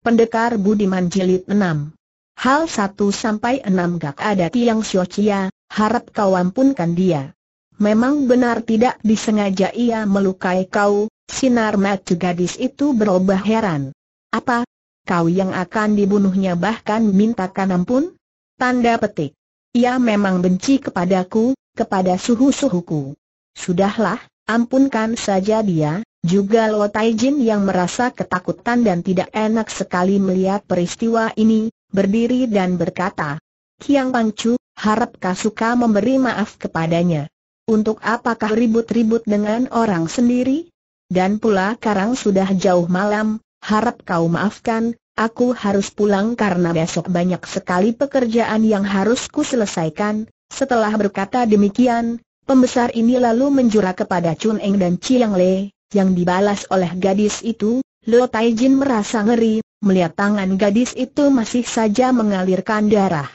Pendekar Budiman Jilid 6 Hal 1 sampai 6 gak ada tiang siocia, harap kau ampunkan dia. Memang benar tidak disengaja ia melukai kau, sinar mati gadis itu berubah heran. Apa? Kau yang akan dibunuhnya bahkan mintakan ampun? Tanda petik. Ia memang benci kepadaku, kepada suhu-suhuku. Sudahlah, ampunkan saja dia, juga Lo Taijin yang merasa ketakutan dan tidak enak sekali melihat peristiwa ini, berdiri dan berkata, Kiang Pangcu, harap kau suka memberi maaf kepadanya. Untuk apakah ribut-ribut dengan orang sendiri? Dan pula karang sudah jauh malam, harap kau maafkan, aku harus pulang karena besok banyak sekali pekerjaan yang harus ku selesaikan. Setelah berkata demikian, pembesar ini lalu menjurah kepada Chun Eng dan Chiang Le, yang dibalas oleh gadis itu, Lo Taijin merasa ngeri, melihat tangan gadis itu masih saja mengalirkan darah.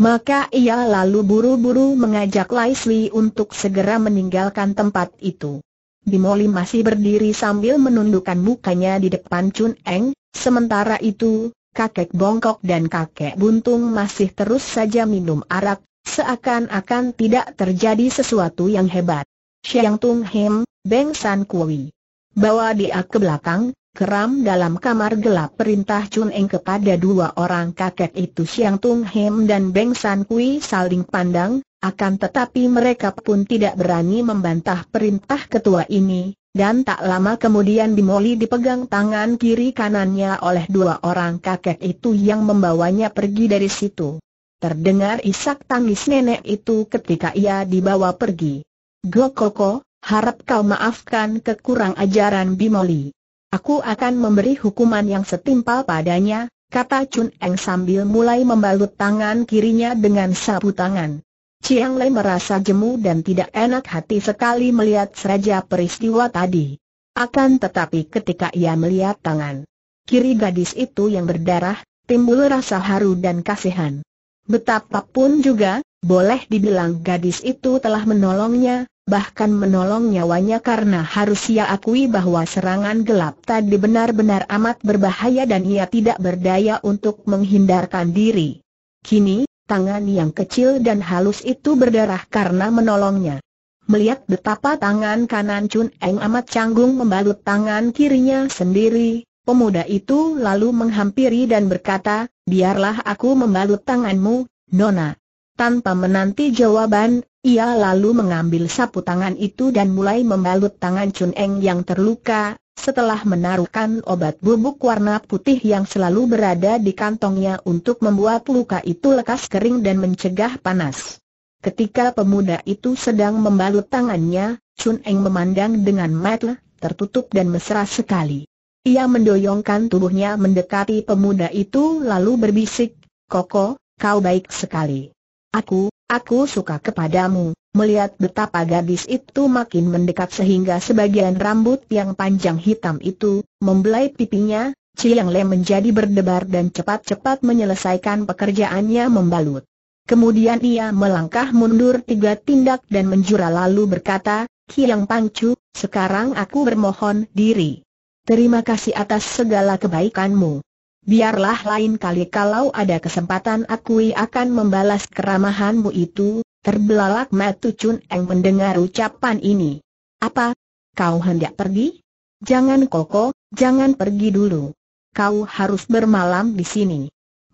Maka ia lalu buru-buru mengajak Laisli untuk segera meninggalkan tempat itu. Bimoli masih berdiri sambil menundukkan mukanya di depan Chun Eng, sementara itu, kakek bongkok dan kakek buntung masih terus saja minum arak, seakan-akan tidak terjadi sesuatu yang hebat. Xiang Tung Him, Beng San Kui. Bawa dia ke belakang, keram dalam kamar gelap perintah Chun Eng kepada dua orang kakek itu Siang Tung Hem dan Beng San Kui saling pandang, akan tetapi mereka pun tidak berani membantah perintah ketua ini, dan tak lama kemudian Bimoli dipegang tangan kiri kanannya oleh dua orang kakek itu yang membawanya pergi dari situ. Terdengar isak tangis nenek itu ketika ia dibawa pergi. Gokoko, Harap kau maafkan kekurang ajaran Bimoli. Aku akan memberi hukuman yang setimpal padanya, kata Chun Eng sambil mulai membalut tangan kirinya dengan sapu tangan. Chiang Lei merasa jemu dan tidak enak hati sekali melihat seraja peristiwa tadi. Akan tetapi ketika ia melihat tangan kiri gadis itu yang berdarah, timbul rasa haru dan kasihan. Betapapun juga, boleh dibilang gadis itu telah menolongnya, bahkan menolong nyawanya karena harus ia akui bahwa serangan gelap tadi benar-benar amat berbahaya dan ia tidak berdaya untuk menghindarkan diri. Kini, tangan yang kecil dan halus itu berdarah karena menolongnya. Melihat betapa tangan kanan Chun Eng amat canggung membalut tangan kirinya sendiri, pemuda itu lalu menghampiri dan berkata, biarlah aku membalut tanganmu, Nona. Tanpa menanti jawaban, ia lalu mengambil sapu tangan itu dan mulai membalut tangan Chun Eng yang terluka, setelah menaruhkan obat bubuk warna putih yang selalu berada di kantongnya untuk membuat luka itu lekas kering dan mencegah panas. Ketika pemuda itu sedang membalut tangannya, Chun Eng memandang dengan mata tertutup dan mesra sekali. Ia mendoyongkan tubuhnya mendekati pemuda itu lalu berbisik, Koko, kau baik sekali. Aku, aku suka kepadamu, melihat betapa gadis itu makin mendekat sehingga sebagian rambut yang panjang hitam itu, membelai pipinya, Chiang Le menjadi berdebar dan cepat-cepat menyelesaikan pekerjaannya membalut. Kemudian ia melangkah mundur tiga tindak dan menjura lalu berkata, Kiang Pangcu, sekarang aku bermohon diri. Terima kasih atas segala kebaikanmu. Biarlah lain kali kalau ada kesempatan aku akan membalas keramahanmu itu, terbelalak Matu Chun Eng mendengar ucapan ini. Apa? Kau hendak pergi? Jangan koko, jangan pergi dulu. Kau harus bermalam di sini.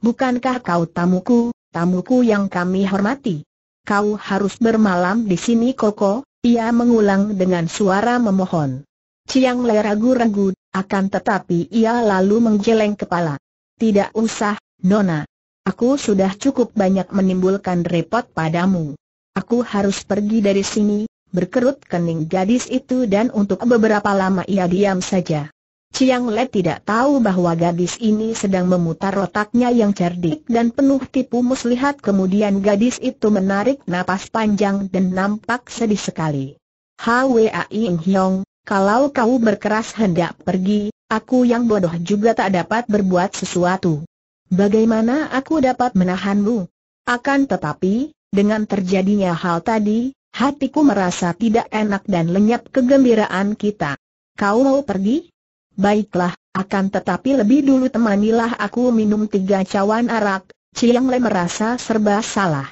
Bukankah kau tamuku, tamuku yang kami hormati? Kau harus bermalam di sini koko, ia mengulang dengan suara memohon. Ciang Le ragu-ragu, akan tetapi ia lalu menggeleng kepala. Tidak usah, Nona. Aku sudah cukup banyak menimbulkan repot padamu. Aku harus pergi dari sini, berkerut kening gadis itu dan untuk beberapa lama ia diam saja. Ciang Le tidak tahu bahwa gadis ini sedang memutar otaknya yang cerdik dan penuh tipu muslihat kemudian gadis itu menarik napas panjang dan nampak sedih sekali. Hwa Ying Hyong, kalau kau berkeras hendak pergi, aku yang bodoh juga tak dapat berbuat sesuatu. Bagaimana aku dapat menahanmu? Akan tetapi, dengan terjadinya hal tadi, hatiku merasa tidak enak dan lenyap kegembiraan kita. Kau mau pergi? Baiklah, akan tetapi lebih dulu temanilah aku minum tiga cawan arak, Ciang Le merasa serba salah.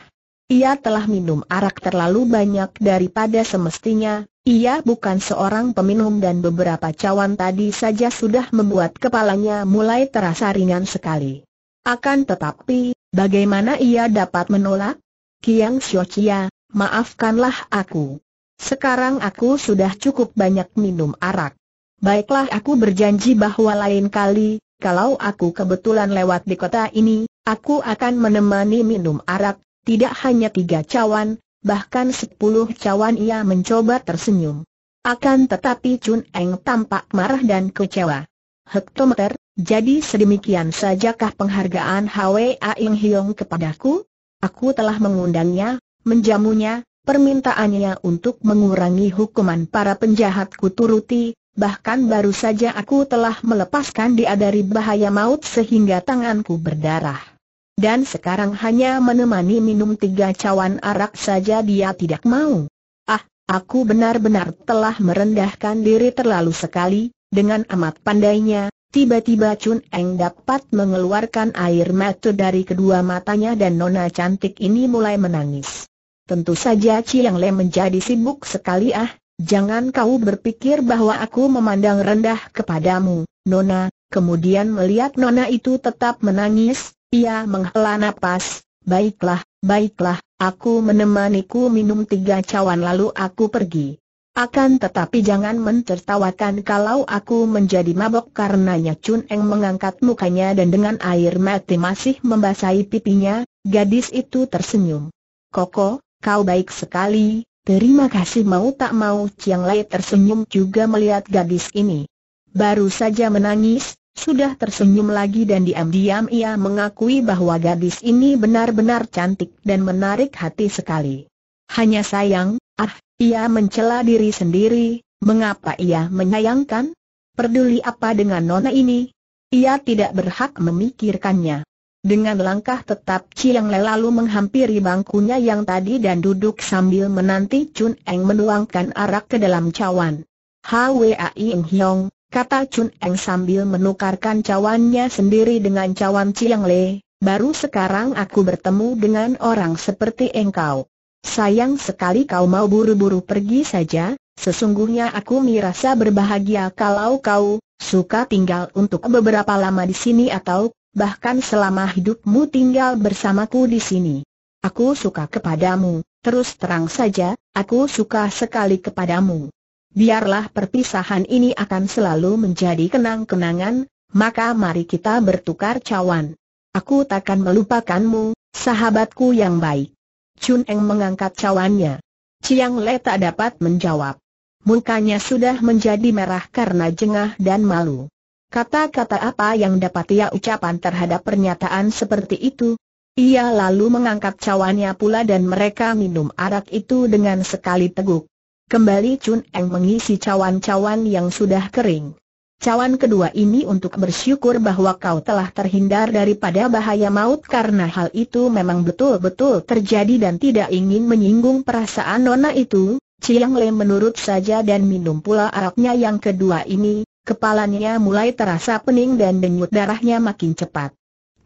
Ia telah minum arak terlalu banyak daripada semestinya, ia bukan seorang peminum dan beberapa cawan tadi saja sudah membuat kepalanya mulai terasa ringan sekali. Akan tetapi, bagaimana ia dapat menolak? Kiang Xiochia, maafkanlah aku. Sekarang aku sudah cukup banyak minum arak. Baiklah aku berjanji bahwa lain kali, kalau aku kebetulan lewat di kota ini, aku akan menemani minum arak, tidak hanya tiga cawan, bahkan sepuluh cawan ia mencoba tersenyum. Akan tetapi Chun Eng tampak marah dan kecewa. Hektometer, jadi sedemikian sajakah penghargaan HWA Ing Hiong kepadaku? Aku telah mengundangnya, menjamunya, permintaannya untuk mengurangi hukuman para penjahat kuturuti, bahkan baru saja aku telah melepaskan dia dari bahaya maut sehingga tanganku berdarah. Dan sekarang hanya menemani minum tiga cawan arak saja dia tidak mau. Ah, aku benar-benar telah merendahkan diri terlalu sekali, dengan amat pandainya, tiba-tiba Chun Eng dapat mengeluarkan air mata dari kedua matanya dan nona cantik ini mulai menangis. Tentu saja Chiang Le menjadi sibuk sekali ah, jangan kau berpikir bahwa aku memandang rendah kepadamu, nona, kemudian melihat nona itu tetap menangis, ia menghela napas, baiklah, baiklah, aku menemaniku minum tiga cawan lalu aku pergi. Akan tetapi jangan mentertawakan kalau aku menjadi mabok karenanya Chun Eng mengangkat mukanya dan dengan air mati masih membasahi pipinya, gadis itu tersenyum. Koko, kau baik sekali, terima kasih mau tak mau Chiang Lai tersenyum juga melihat gadis ini. Baru saja menangis, sudah tersenyum lagi dan diam-diam ia mengakui bahwa gadis ini benar-benar cantik dan menarik hati sekali. Hanya sayang, ah, ia mencela diri sendiri, mengapa ia menyayangkan? Peduli apa dengan nona ini? Ia tidak berhak memikirkannya. Dengan langkah tetap Chiang Le lalu menghampiri bangkunya yang tadi dan duduk sambil menanti Chun Eng menuangkan arak ke dalam cawan. Hwa Ying Hiong, kata Chun Eng sambil menukarkan cawannya sendiri dengan cawan Chiang Le, baru sekarang aku bertemu dengan orang seperti engkau. Sayang sekali kau mau buru-buru pergi saja, sesungguhnya aku merasa berbahagia kalau kau suka tinggal untuk beberapa lama di sini atau bahkan selama hidupmu tinggal bersamaku di sini. Aku suka kepadamu, terus terang saja, aku suka sekali kepadamu biarlah perpisahan ini akan selalu menjadi kenang-kenangan, maka mari kita bertukar cawan. Aku takkan melupakanmu, sahabatku yang baik. Chun Eng mengangkat cawannya. Chiang Le tak dapat menjawab. Mukanya sudah menjadi merah karena jengah dan malu. Kata-kata apa yang dapat ia ucapkan terhadap pernyataan seperti itu? Ia lalu mengangkat cawannya pula dan mereka minum arak itu dengan sekali teguk kembali Chun Eng mengisi cawan-cawan yang sudah kering. Cawan kedua ini untuk bersyukur bahwa kau telah terhindar daripada bahaya maut karena hal itu memang betul-betul terjadi dan tidak ingin menyinggung perasaan nona itu. Chiang Le menurut saja dan minum pula araknya yang kedua ini, kepalanya mulai terasa pening dan denyut darahnya makin cepat.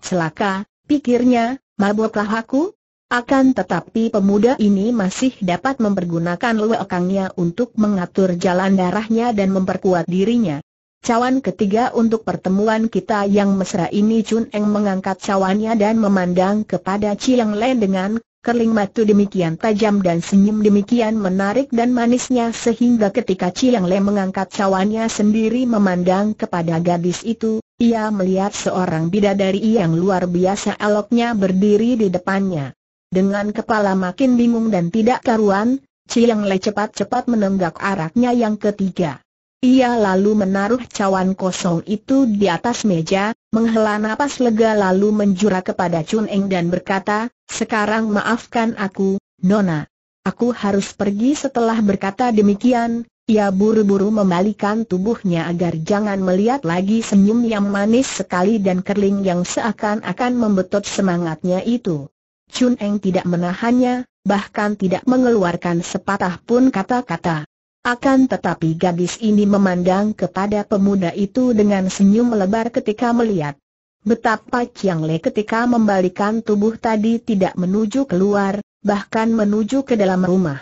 Celaka, pikirnya, mabuklah aku? Akan tetapi pemuda ini masih dapat mempergunakan luekangnya untuk mengatur jalan darahnya dan memperkuat dirinya. Cawan ketiga untuk pertemuan kita yang mesra ini Chun Eng mengangkat cawannya dan memandang kepada Chiang Len dengan kerling matu demikian tajam dan senyum demikian menarik dan manisnya sehingga ketika Chiang Len mengangkat cawannya sendiri memandang kepada gadis itu, ia melihat seorang bidadari yang luar biasa eloknya berdiri di depannya. Dengan kepala makin bingung dan tidak karuan, Chiang Le cepat-cepat menenggak araknya yang ketiga. Ia lalu menaruh cawan kosong itu di atas meja, menghela napas lega lalu menjura kepada Chun Eng dan berkata, sekarang maafkan aku, Nona. Aku harus pergi setelah berkata demikian, ia buru-buru membalikan tubuhnya agar jangan melihat lagi senyum yang manis sekali dan kerling yang seakan-akan membetot semangatnya itu. Chun Eng tidak menahannya, bahkan tidak mengeluarkan sepatah pun kata-kata. Akan tetapi gadis ini memandang kepada pemuda itu dengan senyum melebar ketika melihat betapa Chiang Le ketika membalikan tubuh tadi tidak menuju keluar, bahkan menuju ke dalam rumah.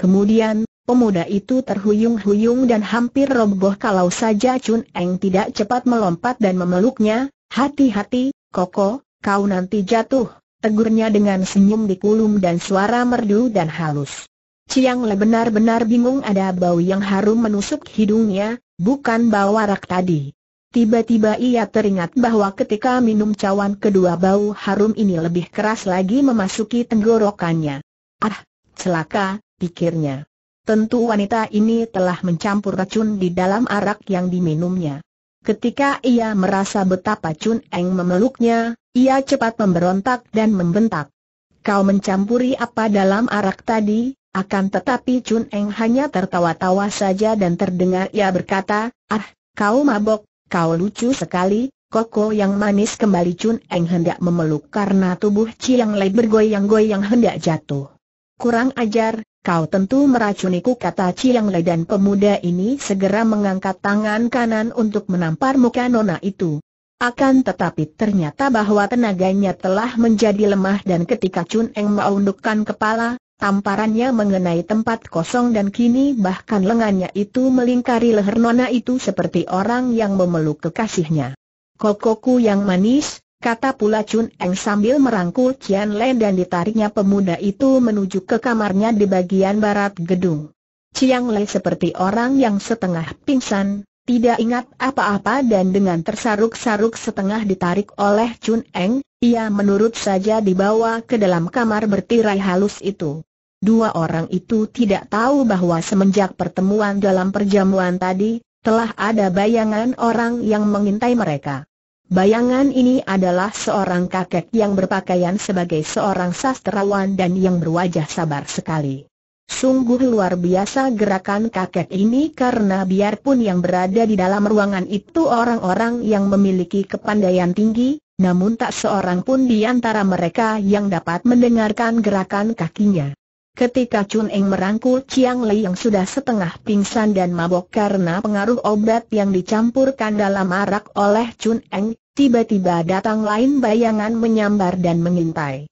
Kemudian, pemuda itu terhuyung-huyung dan hampir roboh kalau saja Chun Eng tidak cepat melompat dan memeluknya, hati-hati, Koko, kau nanti jatuh tegurnya dengan senyum di kulum dan suara merdu dan halus. Ciang Le benar-benar bingung ada bau yang harum menusuk hidungnya, bukan bau arak tadi. Tiba-tiba ia teringat bahwa ketika minum cawan kedua bau harum ini lebih keras lagi memasuki tenggorokannya. Ah, celaka, pikirnya. Tentu wanita ini telah mencampur racun di dalam arak yang diminumnya. Ketika ia merasa betapa Chun Eng memeluknya, ia cepat memberontak dan membentak. Kau mencampuri apa dalam arak tadi, akan tetapi Chun Eng hanya tertawa-tawa saja dan terdengar ia berkata, Ah, kau mabok, kau lucu sekali, koko yang manis kembali Chun Eng hendak memeluk karena tubuh Chiang Lei bergoyang-goyang hendak jatuh. Kurang ajar, kau tentu meracuniku kata Chiang Lei dan pemuda ini segera mengangkat tangan kanan untuk menampar muka nona itu. Akan tetapi ternyata bahwa tenaganya telah menjadi lemah dan ketika Chun Eng mau undukkan kepala, tamparannya mengenai tempat kosong dan kini bahkan lengannya itu melingkari leher nona itu seperti orang yang memeluk kekasihnya. Kokoku yang manis, kata pula Chun Eng sambil merangkul Cian Len dan ditariknya pemuda itu menuju ke kamarnya di bagian barat gedung. Qian Le seperti orang yang setengah pingsan, tidak ingat apa-apa dan dengan tersaruk-saruk setengah ditarik oleh Chun Eng, ia menurut saja dibawa ke dalam kamar bertirai halus itu. Dua orang itu tidak tahu bahwa semenjak pertemuan dalam perjamuan tadi, telah ada bayangan orang yang mengintai mereka. Bayangan ini adalah seorang kakek yang berpakaian sebagai seorang sastrawan dan yang berwajah sabar sekali. Sungguh luar biasa gerakan kakek ini karena biarpun yang berada di dalam ruangan itu orang-orang yang memiliki kepandaian tinggi, namun tak seorang pun di antara mereka yang dapat mendengarkan gerakan kakinya. Ketika Chun Eng merangkul Chiang Lei yang sudah setengah pingsan dan mabok karena pengaruh obat yang dicampurkan dalam arak oleh Chun Eng, tiba-tiba datang lain bayangan menyambar dan mengintai.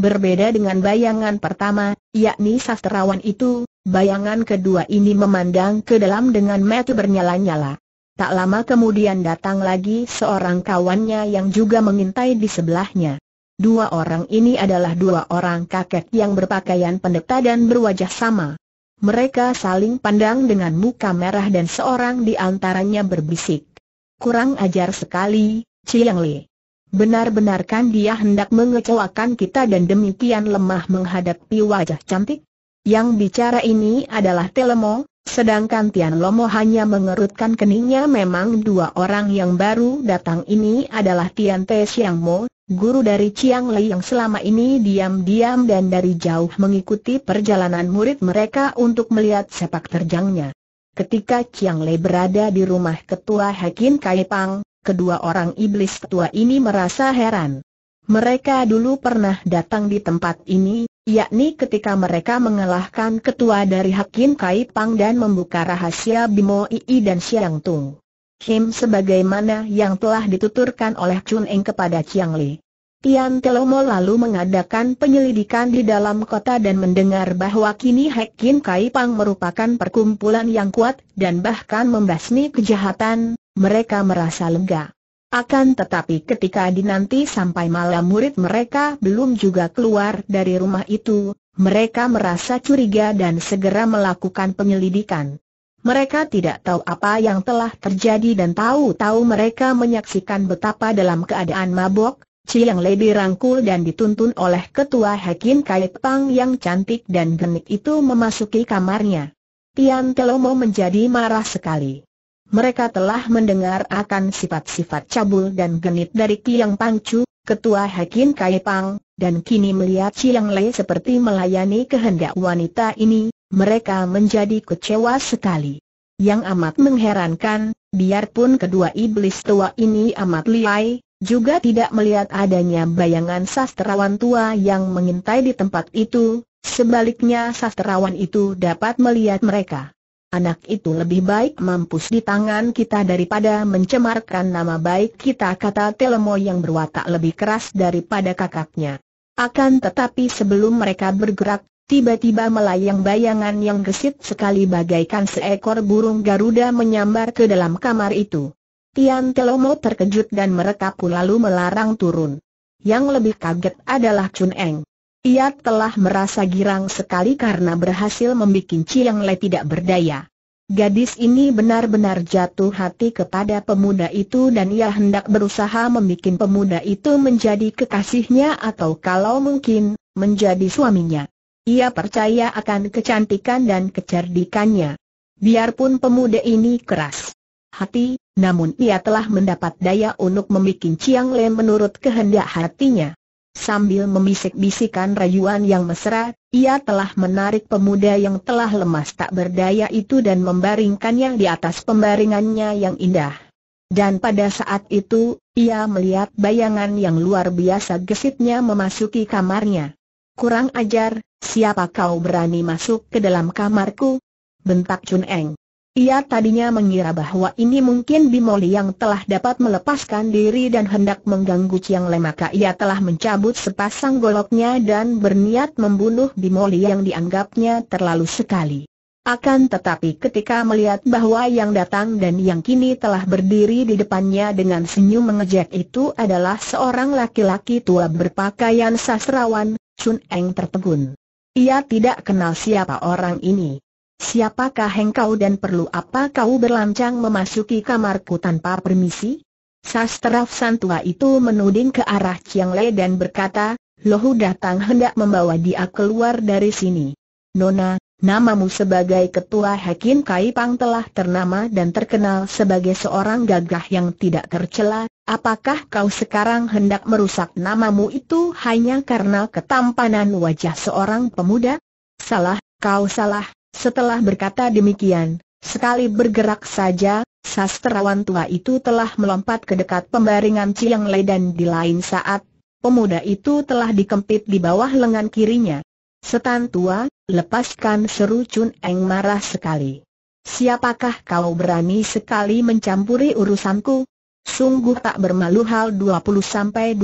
Berbeda dengan bayangan pertama, yakni sastrawan itu, bayangan kedua ini memandang ke dalam dengan mata bernyala-nyala. Tak lama kemudian datang lagi seorang kawannya yang juga mengintai di sebelahnya. Dua orang ini adalah dua orang kakek yang berpakaian pendeta dan berwajah sama. Mereka saling pandang dengan muka merah dan seorang di antaranya berbisik. Kurang ajar sekali, Ciang Lee. Benar-benarkan dia hendak mengecewakan kita dan demikian lemah menghadapi wajah cantik? Yang bicara ini adalah Telemo, sedangkan Tian Lomo hanya mengerutkan keningnya memang dua orang yang baru datang ini adalah Tian Te Siang Mo, guru dari Chiang Lei yang selama ini diam-diam dan dari jauh mengikuti perjalanan murid mereka untuk melihat sepak terjangnya. Ketika Chiang Lei berada di rumah ketua Hakim Kai Pang, kedua orang iblis tua ini merasa heran. Mereka dulu pernah datang di tempat ini, yakni ketika mereka mengalahkan ketua dari Hakim Kai Pang dan membuka rahasia Bimo Ii dan Siang Tung. Kim sebagaimana yang telah dituturkan oleh Chun Eng kepada Chiang Li. Tian Telomo lalu mengadakan penyelidikan di dalam kota dan mendengar bahwa kini Hekin Kai Pang merupakan perkumpulan yang kuat dan bahkan membasmi kejahatan, mereka merasa lega. Akan tetapi ketika dinanti sampai malam murid mereka belum juga keluar dari rumah itu, mereka merasa curiga dan segera melakukan penyelidikan. Mereka tidak tahu apa yang telah terjadi dan tahu-tahu mereka menyaksikan betapa dalam keadaan mabok, Chiang Lei dirangkul dan dituntun oleh ketua Hakim Kait Pang yang cantik dan genit itu memasuki kamarnya. Tian Telomo menjadi marah sekali. Mereka telah mendengar akan sifat-sifat cabul dan genit dari Kiang Pangcu, ketua Hakim Kai dan kini melihat Chiang Lei seperti melayani kehendak wanita ini, mereka menjadi kecewa sekali. Yang amat mengherankan, biarpun kedua iblis tua ini amat liai, juga tidak melihat adanya bayangan sastrawan tua yang mengintai di tempat itu, sebaliknya sastrawan itu dapat melihat mereka. Anak itu lebih baik mampus di tangan kita daripada mencemarkan nama baik kita kata Telemo yang berwatak lebih keras daripada kakaknya. Akan tetapi sebelum mereka bergerak, tiba-tiba melayang bayangan yang gesit sekali bagaikan seekor burung Garuda menyambar ke dalam kamar itu. Tian Telomo terkejut dan merekapu lalu melarang turun. Yang lebih kaget adalah Chun Eng. Ia telah merasa girang sekali karena berhasil membuat Chiang Le tidak berdaya. Gadis ini benar-benar jatuh hati kepada pemuda itu dan ia hendak berusaha membuat pemuda itu menjadi kekasihnya atau kalau mungkin, menjadi suaminya. Ia percaya akan kecantikan dan kecerdikannya. Biarpun pemuda ini keras hati, namun ia telah mendapat daya untuk membuat Chiang Le menurut kehendak hatinya. Sambil memisik bisikan rayuan yang mesra, ia telah menarik pemuda yang telah lemas tak berdaya itu dan membaringkannya di atas pembaringannya yang indah. Dan pada saat itu, ia melihat bayangan yang luar biasa gesitnya memasuki kamarnya. Kurang ajar, siapa kau berani masuk ke dalam kamarku? Bentak Chun Eng. Ia tadinya mengira bahwa ini mungkin Bimoli yang telah dapat melepaskan diri dan hendak mengganggu Chiang Le maka ia telah mencabut sepasang goloknya dan berniat membunuh Bimoli yang dianggapnya terlalu sekali. Akan tetapi ketika melihat bahwa yang datang dan yang kini telah berdiri di depannya dengan senyum mengejek itu adalah seorang laki-laki tua berpakaian sastrawan, Chun Eng tertegun. Ia tidak kenal siapa orang ini. Siapakah engkau dan perlu apa kau berlancang memasuki kamarku tanpa permisi? Sastra Santua itu menuding ke arah Chiang Le dan berkata, Lohu datang hendak membawa dia keluar dari sini. Nona, namamu sebagai ketua Hakim Kai Pang telah ternama dan terkenal sebagai seorang gagah yang tidak tercela. Apakah kau sekarang hendak merusak namamu itu hanya karena ketampanan wajah seorang pemuda? Salah, kau salah. Setelah berkata demikian, sekali bergerak saja, sastrawan tua itu telah melompat ke dekat pembaringan Ciang Lei dan di lain saat, pemuda itu telah dikempit di bawah lengan kirinya. Setan tua, lepaskan seru Chun Eng marah sekali. Siapakah kau berani sekali mencampuri urusanku? Sungguh tak bermalu hal 20-21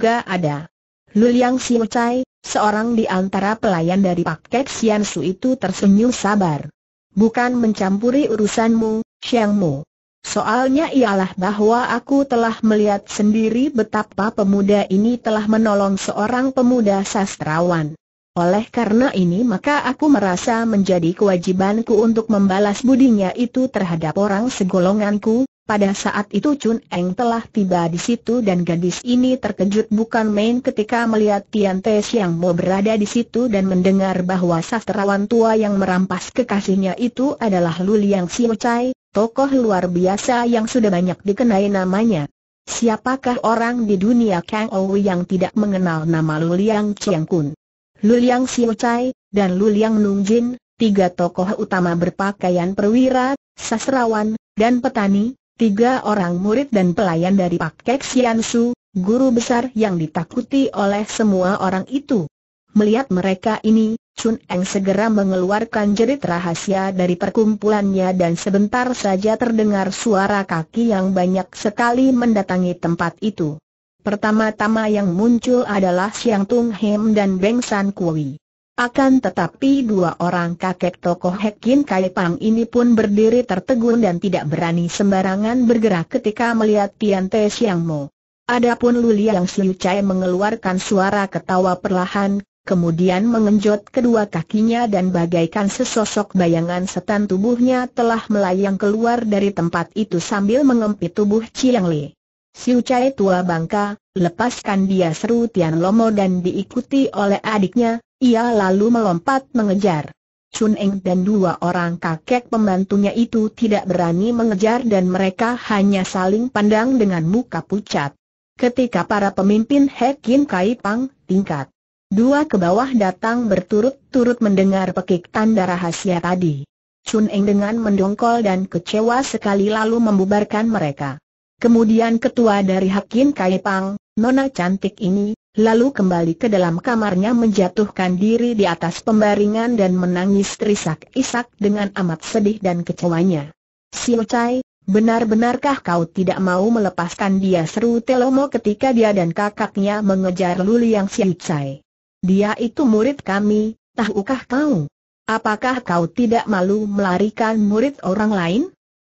ga ada. Lu Luliang Siu Chai, Seorang di antara pelayan dari Pak Kek Sian Su itu tersenyum sabar. Bukan mencampuri urusanmu, Xiangmu. Soalnya ialah bahwa aku telah melihat sendiri betapa pemuda ini telah menolong seorang pemuda sastrawan. Oleh karena ini maka aku merasa menjadi kewajibanku untuk membalas budinya itu terhadap orang segolonganku, pada saat itu Chun Eng telah tiba di situ dan gadis ini terkejut bukan main ketika melihat Tian Te Siang Mo berada di situ dan mendengar bahwa sastrawan tua yang merampas kekasihnya itu adalah Lu Liang Siu Chai, tokoh luar biasa yang sudah banyak dikenai namanya. Siapakah orang di dunia Kang Ou yang tidak mengenal nama Lu Liang Chiang Kun? Lu Liang Siu Chai, dan Lu Liang Nung Jin, tiga tokoh utama berpakaian perwira, sastrawan, dan petani, Tiga orang murid dan pelayan dari Pak Kek Sian Su, guru besar yang ditakuti oleh semua orang itu. Melihat mereka ini, Chun Eng segera mengeluarkan jerit rahasia dari perkumpulannya dan sebentar saja terdengar suara kaki yang banyak sekali mendatangi tempat itu. Pertama-tama yang muncul adalah Siang Tung Hem dan Beng San Kui. Akan tetapi dua orang kakek tokoh Hekin Kai Pang ini pun berdiri tertegun dan tidak berani sembarangan bergerak ketika melihat Tian Te Siang Mo. Adapun Lu Liang Siu Chai mengeluarkan suara ketawa perlahan, kemudian mengenjot kedua kakinya dan bagaikan sesosok bayangan setan tubuhnya telah melayang keluar dari tempat itu sambil mengempit tubuh Chiang Li. Siu Chai tua bangka, lepaskan dia seru Tian Lomo dan diikuti oleh adiknya, ia lalu melompat mengejar. Chun Eng dan dua orang kakek pembantunya itu tidak berani mengejar dan mereka hanya saling pandang dengan muka pucat. Ketika para pemimpin Hekin Kai Pang, tingkat dua ke bawah datang berturut-turut mendengar pekik tanda rahasia tadi. Chun Eng dengan mendongkol dan kecewa sekali lalu membubarkan mereka. Kemudian ketua dari Hakin Kai Pang, nona cantik ini, lalu kembali ke dalam kamarnya menjatuhkan diri di atas pembaringan dan menangis terisak-isak dengan amat sedih dan kecewanya. Xiu Chai, benar-benarkah kau tidak mau melepaskan dia seru Telomo ketika dia dan kakaknya mengejar Luli yang Xiu Chai. Dia itu murid kami, tahukah kau? Apakah kau tidak malu melarikan murid orang lain?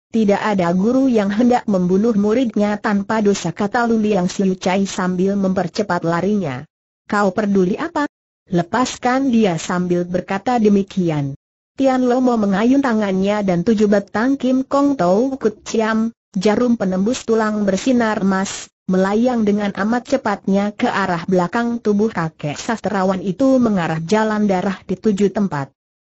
Tidak ada guru yang hendak membunuh muridnya tanpa dosa kata yang Siu Chai sambil mempercepat larinya. Kau peduli apa? Lepaskan dia sambil berkata demikian. Tian mau mengayun tangannya dan tujuh batang Kim Kong Tau Kut Chiam, jarum penembus tulang bersinar emas, melayang dengan amat cepatnya ke arah belakang tubuh kakek sastrawan itu mengarah jalan darah di tujuh tempat.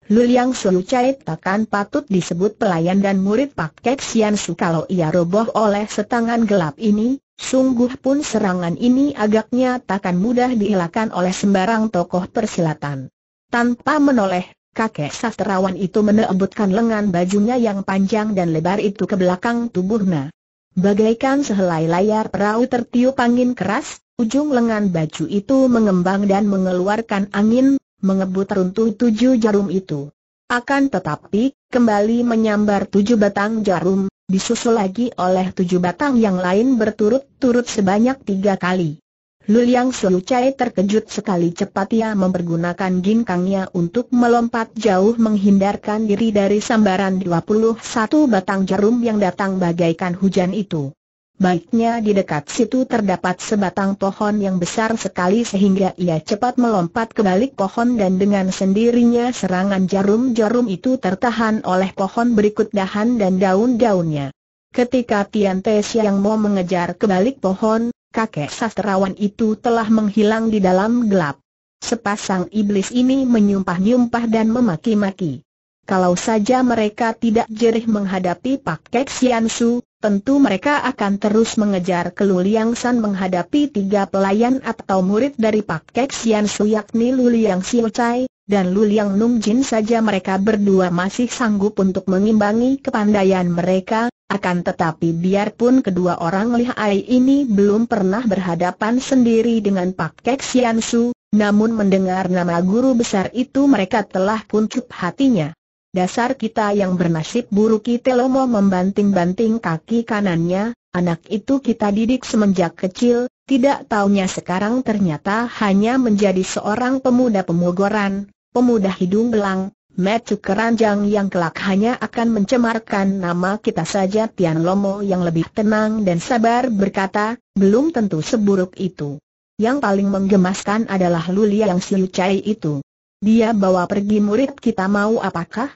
Luliang Suyu Chai takkan patut disebut pelayan dan murid Pak Kek Sian Su kalau ia roboh oleh setangan gelap ini, sungguh pun serangan ini agaknya takkan mudah dielakkan oleh sembarang tokoh persilatan. Tanpa menoleh, kakek sastrawan itu menebutkan lengan bajunya yang panjang dan lebar itu ke belakang tubuhnya. Bagaikan sehelai layar perahu tertiup angin keras, ujung lengan baju itu mengembang dan mengeluarkan angin mengebut runtuh tujuh jarum itu. Akan tetapi, kembali menyambar tujuh batang jarum, disusul lagi oleh tujuh batang yang lain berturut-turut sebanyak tiga kali. Luliang Sulucai terkejut sekali cepat ia mempergunakan ginkangnya untuk melompat jauh menghindarkan diri dari sambaran 21 batang jarum yang datang bagaikan hujan itu. Baiknya di dekat situ terdapat sebatang pohon yang besar sekali sehingga ia cepat melompat ke balik pohon dan dengan sendirinya serangan jarum-jarum itu tertahan oleh pohon berikut dahan dan daun-daunnya. Ketika Tian Te Siang mau mengejar ke balik pohon, kakek sastrawan itu telah menghilang di dalam gelap. Sepasang iblis ini menyumpah-nyumpah dan memaki-maki. Kalau saja mereka tidak jerih menghadapi Pak Kek Sian Su, tentu mereka akan terus mengejar Kelu Liang San menghadapi tiga pelayan atau murid dari Pak Kek Sian Su yakni Luliang Siu Chai, dan Luliang Nung Jin saja mereka berdua masih sanggup untuk mengimbangi kepandaian mereka, akan tetapi biarpun kedua orang lihai ini belum pernah berhadapan sendiri dengan Pak Kek Sian Su, namun mendengar nama guru besar itu mereka telah kuncup hatinya. Dasar kita yang bernasib buruk Lomo membanting-banting kaki kanannya, anak itu kita didik semenjak kecil, tidak taunya sekarang ternyata hanya menjadi seorang pemuda pemogoran, pemuda hidung belang, Metu keranjang yang kelak hanya akan mencemarkan nama kita saja Tian Lomo yang lebih tenang dan sabar berkata, belum tentu seburuk itu. Yang paling menggemaskan adalah Lulia yang siucai itu. Dia bawa pergi murid kita mau apakah?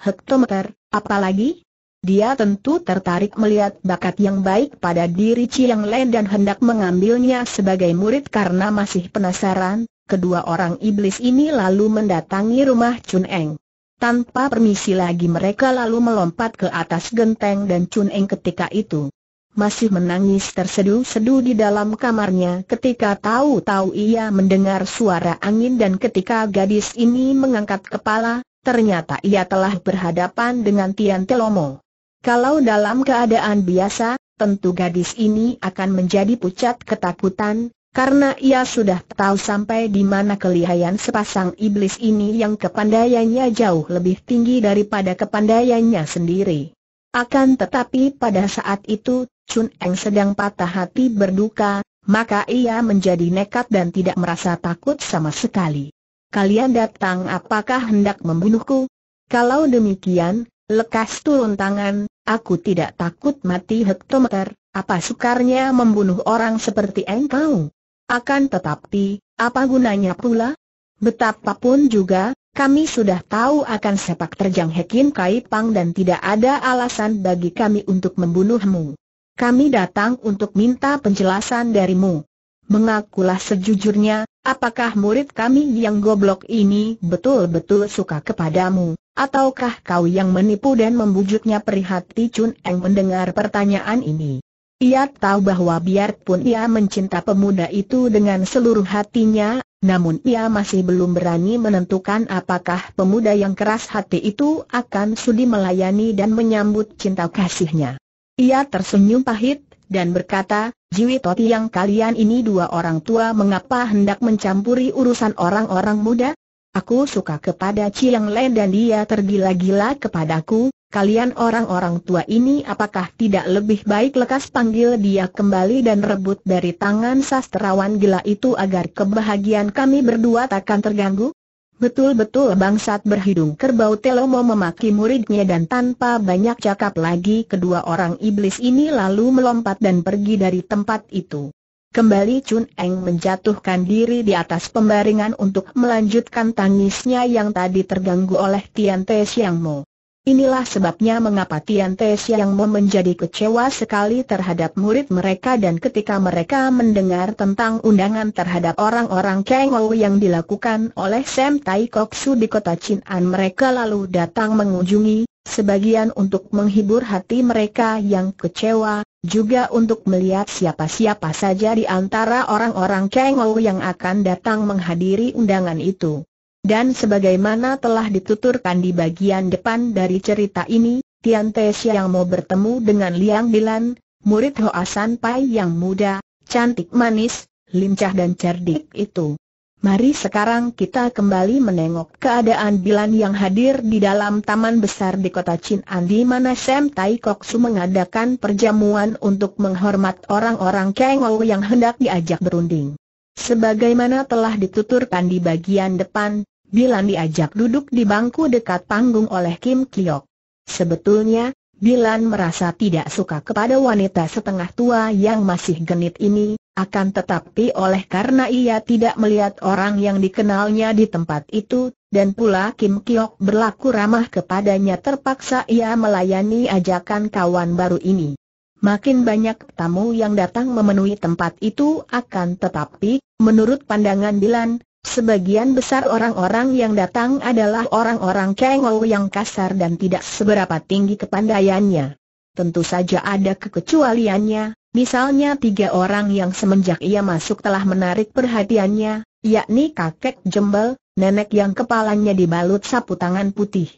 hektometer, apalagi? Dia tentu tertarik melihat bakat yang baik pada diri Chiang Len dan hendak mengambilnya sebagai murid karena masih penasaran, kedua orang iblis ini lalu mendatangi rumah Chun Eng. Tanpa permisi lagi mereka lalu melompat ke atas genteng dan Chun Eng ketika itu masih menangis tersedu-sedu di dalam kamarnya ketika tahu-tahu ia mendengar suara angin dan ketika gadis ini mengangkat kepala, Ternyata ia telah berhadapan dengan Tian Telomo. Kalau dalam keadaan biasa, tentu gadis ini akan menjadi pucat ketakutan, karena ia sudah tahu sampai di mana kelihayan sepasang iblis ini yang kepandaiannya jauh lebih tinggi daripada kepandaiannya sendiri. Akan tetapi pada saat itu, Chun Eng sedang patah hati berduka, maka ia menjadi nekat dan tidak merasa takut sama sekali kalian datang apakah hendak membunuhku? Kalau demikian, lekas turun tangan, aku tidak takut mati hektometer, apa sukarnya membunuh orang seperti engkau? Akan tetapi, apa gunanya pula? Betapapun juga, kami sudah tahu akan sepak terjang Hekin Kai Pang dan tidak ada alasan bagi kami untuk membunuhmu. Kami datang untuk minta penjelasan darimu. Mengakulah sejujurnya, apakah murid kami yang goblok ini betul-betul suka kepadamu, ataukah kau yang menipu dan membujuknya perihati Chun Eng mendengar pertanyaan ini. Ia tahu bahwa biarpun ia mencinta pemuda itu dengan seluruh hatinya, namun ia masih belum berani menentukan apakah pemuda yang keras hati itu akan sudi melayani dan menyambut cinta kasihnya. Ia tersenyum pahit, dan berkata, Jiwi Toti yang kalian ini dua orang tua mengapa hendak mencampuri urusan orang-orang muda? Aku suka kepada Chiang Len dan dia tergila-gila kepadaku, kalian orang-orang tua ini apakah tidak lebih baik lekas panggil dia kembali dan rebut dari tangan sastrawan gila itu agar kebahagiaan kami berdua takkan terganggu? Betul-betul bangsat berhidung kerbau Telomo memaki muridnya dan tanpa banyak cakap lagi kedua orang iblis ini lalu melompat dan pergi dari tempat itu. Kembali Chun Eng menjatuhkan diri di atas pembaringan untuk melanjutkan tangisnya yang tadi terganggu oleh Tian Te Siang Mo. Inilah sebabnya mengapa Tian Te Siang Mo menjadi kecewa sekali terhadap murid mereka dan ketika mereka mendengar tentang undangan terhadap orang-orang Kang Ou yang dilakukan oleh Sam Tai Kok Su di kota An mereka lalu datang mengunjungi, sebagian untuk menghibur hati mereka yang kecewa, juga untuk melihat siapa-siapa saja di antara orang-orang Kang Ou yang akan datang menghadiri undangan itu. Dan sebagaimana telah dituturkan di bagian depan dari cerita ini, Tian Te yang mau bertemu dengan Liang Bilan, murid Hoa San Pai yang muda, cantik manis, lincah dan cerdik itu. Mari sekarang kita kembali menengok keadaan Bilan yang hadir di dalam taman besar di kota Chin'an di mana Sam Tai Kok Su mengadakan perjamuan untuk menghormat orang-orang Ou yang hendak diajak berunding. Sebagaimana telah dituturkan di bagian depan, Bilan diajak duduk di bangku dekat panggung oleh Kim Kiok. Sebetulnya, Bilan merasa tidak suka kepada wanita setengah tua yang masih genit ini, akan tetapi oleh karena ia tidak melihat orang yang dikenalnya di tempat itu, dan pula Kim Kiok berlaku ramah kepadanya terpaksa ia melayani ajakan kawan baru ini. Makin banyak tamu yang datang memenuhi tempat itu akan tetapi, menurut pandangan Bilan, Sebagian besar orang-orang yang datang adalah orang-orang kengol yang kasar dan tidak seberapa tinggi kepandaiannya. Tentu saja ada kekecualiannya, misalnya tiga orang yang semenjak ia masuk telah menarik perhatiannya, yakni kakek jembel, nenek yang kepalanya dibalut sapu tangan putih,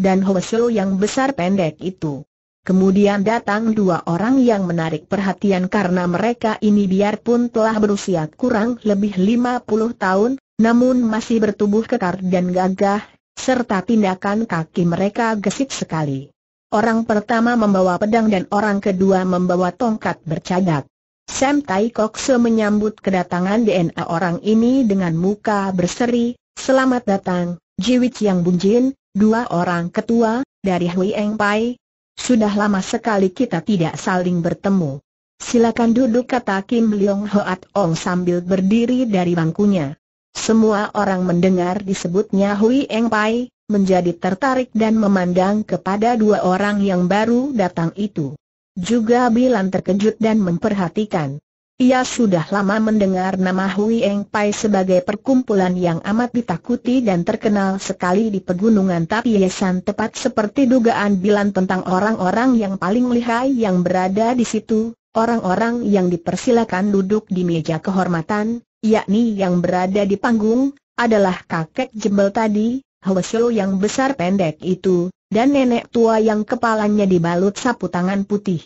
dan hosul yang besar pendek itu. Kemudian datang dua orang yang menarik perhatian karena mereka ini biarpun telah berusia kurang lebih 50 tahun, namun masih bertubuh kekar dan gagah, serta tindakan kaki mereka gesit sekali. Orang pertama membawa pedang dan orang kedua membawa tongkat bercadak. Sam Tai Kokse menyambut kedatangan DNA orang ini dengan muka berseri, selamat datang, Jiwit yang bunjin, dua orang ketua, dari Hui Eng Pai. Sudah lama sekali kita tidak saling bertemu. Silakan duduk kata Kim Leong Hoat Ong sambil berdiri dari bangkunya. Semua orang mendengar disebutnya Hui Eng Pai, menjadi tertarik dan memandang kepada dua orang yang baru datang itu. Juga Bilan terkejut dan memperhatikan. Ia sudah lama mendengar nama Hui Eng Pai sebagai perkumpulan yang amat ditakuti dan terkenal sekali di pegunungan tapi Yesan tepat seperti dugaan Bilan tentang orang-orang yang paling lihai yang berada di situ, orang-orang yang dipersilakan duduk di meja kehormatan, yakni yang berada di panggung, adalah kakek jembel tadi, Hwesyo yang besar pendek itu, dan nenek tua yang kepalanya dibalut sapu tangan putih.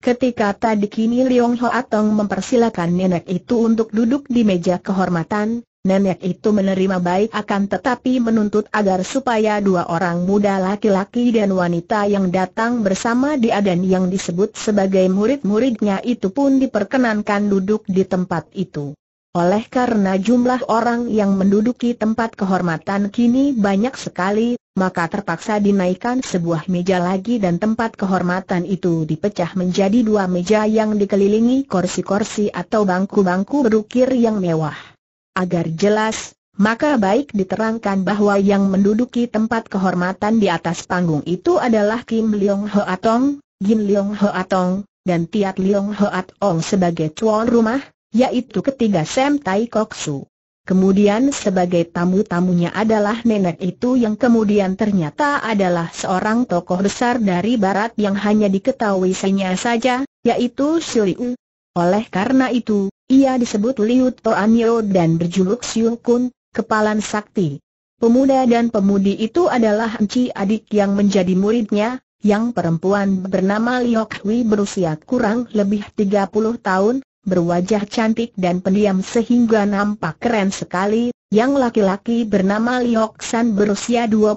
Ketika tadi kini Liong Ho Atong mempersilakan nenek itu untuk duduk di meja kehormatan, nenek itu menerima baik akan tetapi menuntut agar supaya dua orang muda laki-laki dan wanita yang datang bersama dia dan yang disebut sebagai murid-muridnya itu pun diperkenankan duduk di tempat itu. Oleh karena jumlah orang yang menduduki tempat kehormatan kini banyak sekali, maka terpaksa dinaikkan sebuah meja lagi dan tempat kehormatan itu dipecah menjadi dua meja yang dikelilingi kursi-kursi atau bangku-bangku berukir yang mewah. Agar jelas, maka baik diterangkan bahwa yang menduduki tempat kehormatan di atas panggung itu adalah Kim Leong Ho Atong, Jin Leong Ho Atong, dan Tiat Leong Ho Atong sebagai tuan rumah, yaitu ketiga Sam Tai Kok Su. Kemudian sebagai tamu-tamunya adalah nenek itu yang kemudian ternyata adalah seorang tokoh besar dari barat yang hanya diketahui senya saja, yaitu Liu. Oleh karena itu, ia disebut Liu Toanyo dan berjuluk Siu Kun, Kepalan Sakti. Pemuda dan pemudi itu adalah enci adik yang menjadi muridnya, yang perempuan bernama Liok Hui berusia kurang lebih 30 tahun, berwajah cantik dan pendiam sehingga nampak keren sekali, yang laki-laki bernama Lioksan berusia 25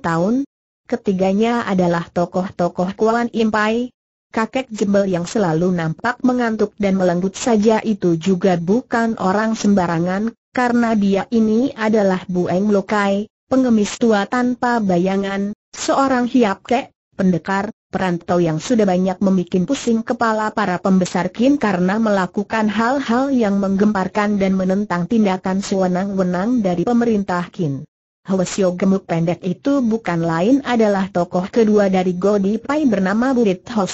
tahun. Ketiganya adalah tokoh-tokoh Kuan Impai, kakek jebel yang selalu nampak mengantuk dan melenggut saja itu juga bukan orang sembarangan, karena dia ini adalah Bueng Lokai, pengemis tua tanpa bayangan, seorang hiap kek, pendekar, perantau yang sudah banyak membuat pusing kepala para pembesar Kin karena melakukan hal-hal yang menggemparkan dan menentang tindakan sewenang-wenang dari pemerintah Kin. Hwasyo gemuk pendek itu bukan lain adalah tokoh kedua dari Godi Pai bernama Burit Ho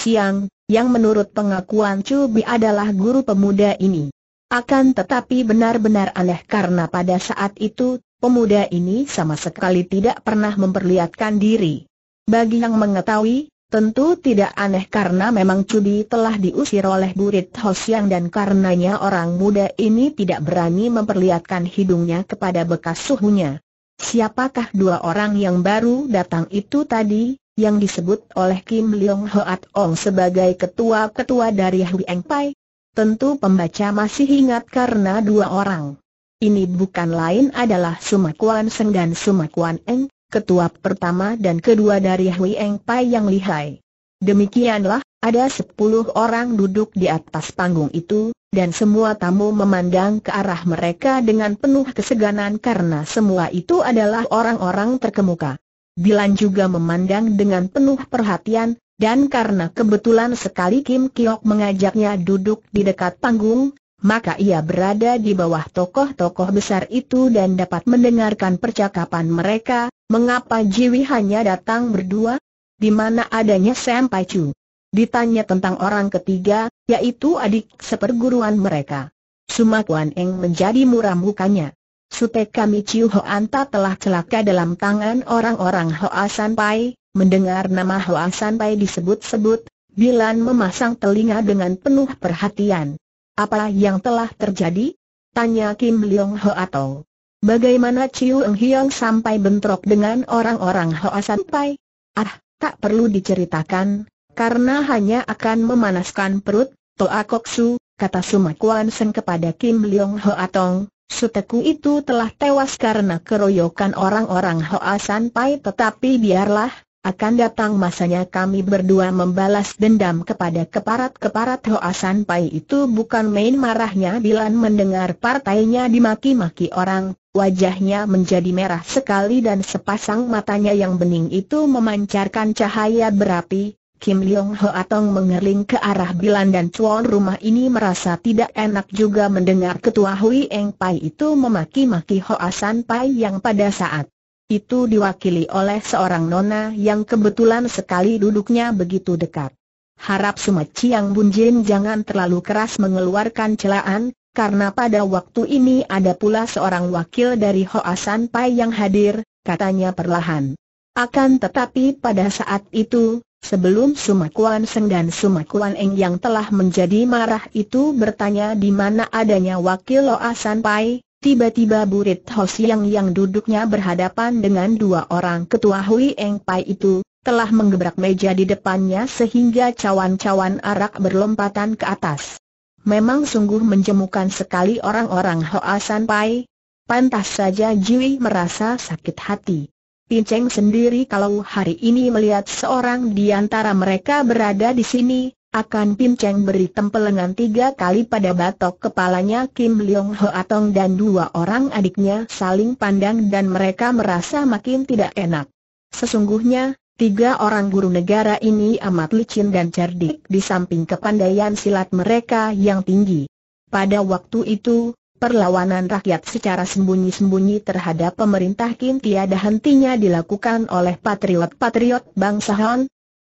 yang menurut pengakuan Chu adalah guru pemuda ini. Akan tetapi benar-benar aneh karena pada saat itu, pemuda ini sama sekali tidak pernah memperlihatkan diri. Bagi yang mengetahui, Tentu tidak aneh karena memang Cudi telah diusir oleh Burit Hosiang dan karenanya orang muda ini tidak berani memperlihatkan hidungnya kepada bekas suhunya. Siapakah dua orang yang baru datang itu tadi, yang disebut oleh Kim Leong Hoat Ong sebagai ketua-ketua dari Eng Pai? Tentu pembaca masih ingat karena dua orang. Ini bukan lain adalah Sumakuan Seng dan Sumakuan Eng, ketua pertama dan kedua dari Hui Eng Pai yang lihai. Demikianlah, ada sepuluh orang duduk di atas panggung itu, dan semua tamu memandang ke arah mereka dengan penuh keseganan karena semua itu adalah orang-orang terkemuka. Bilan juga memandang dengan penuh perhatian, dan karena kebetulan sekali Kim Kiok mengajaknya duduk di dekat panggung, maka ia berada di bawah tokoh-tokoh besar itu dan dapat mendengarkan percakapan mereka, mengapa Jiwi hanya datang berdua? Di mana adanya Sam Pacu? Ditanya tentang orang ketiga, yaitu adik seperguruan mereka. Sumakuan Eng menjadi muram mukanya. Sute kami Ciu Hoanta telah celaka dalam tangan orang-orang Hoa Pai. mendengar nama Hoa Pai disebut-sebut, Bilan memasang telinga dengan penuh perhatian. Apa yang telah terjadi? Tanya Kim Leong Ho Atong. Bagaimana Chiu Eng Hiong sampai bentrok dengan orang-orang Hoa sampai? Ah, tak perlu diceritakan, karena hanya akan memanaskan perut, Toa Kok Su, kata Sumakuan Seng kepada Kim Leong Ho Atong. Suteku itu telah tewas karena keroyokan orang-orang Hoa Sanpai tetapi biarlah, akan datang masanya kami berdua membalas dendam kepada keparat-keparat Hoasan Pai itu bukan main marahnya Bilan mendengar partainya dimaki-maki orang, wajahnya menjadi merah sekali dan sepasang matanya yang bening itu memancarkan cahaya berapi, Kim Leong Hoa Tong mengerling ke arah Bilan dan Chuan. rumah ini merasa tidak enak juga mendengar ketua Hui Eng Pai itu memaki-maki Hoa San Pai yang pada saat itu diwakili oleh seorang nona yang kebetulan sekali duduknya begitu dekat. Harap Chiang Bun bunjin jangan terlalu keras mengeluarkan celaan, karena pada waktu ini ada pula seorang wakil dari Hoasan Pai yang hadir, katanya perlahan. Akan tetapi pada saat itu, Sebelum Sumakuan Seng dan Sumakuan Eng yang telah menjadi marah itu bertanya di mana adanya wakil San Pai. Tiba-tiba burit Ho yang duduknya berhadapan dengan dua orang ketua Hui Eng Pai itu, telah menggebrak meja di depannya sehingga cawan-cawan arak berlompatan ke atas. Memang sungguh menjemukan sekali orang-orang Hoa San Pai. Pantas saja jui merasa sakit hati. Pinceng sendiri kalau hari ini melihat seorang di antara mereka berada di sini, akan Pim Cheng beri tempelengan tiga kali pada batok kepalanya Kim Leong Ho Atong dan dua orang adiknya saling pandang dan mereka merasa makin tidak enak. Sesungguhnya, tiga orang guru negara ini amat licin dan cerdik di samping kepandaian silat mereka yang tinggi. Pada waktu itu, perlawanan rakyat secara sembunyi-sembunyi terhadap pemerintah Kim tiada hentinya dilakukan oleh patriot-patriot bangsa Han,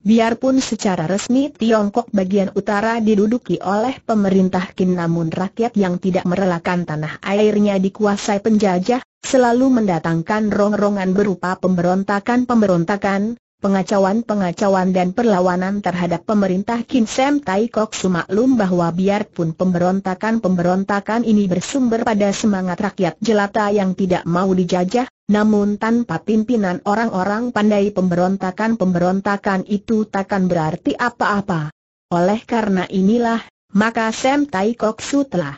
Biarpun secara resmi Tiongkok bagian utara diduduki oleh pemerintah Qin namun rakyat yang tidak merelakan tanah airnya dikuasai penjajah, selalu mendatangkan rongrongan berupa pemberontakan-pemberontakan, pengacauan-pengacauan dan perlawanan terhadap pemerintah Kim Sam Tai Kok sumaklum bahwa biarpun pemberontakan-pemberontakan ini bersumber pada semangat rakyat jelata yang tidak mau dijajah, namun tanpa pimpinan orang-orang pandai pemberontakan-pemberontakan itu takkan berarti apa-apa. Oleh karena inilah, maka Sam Tai Kok Su telah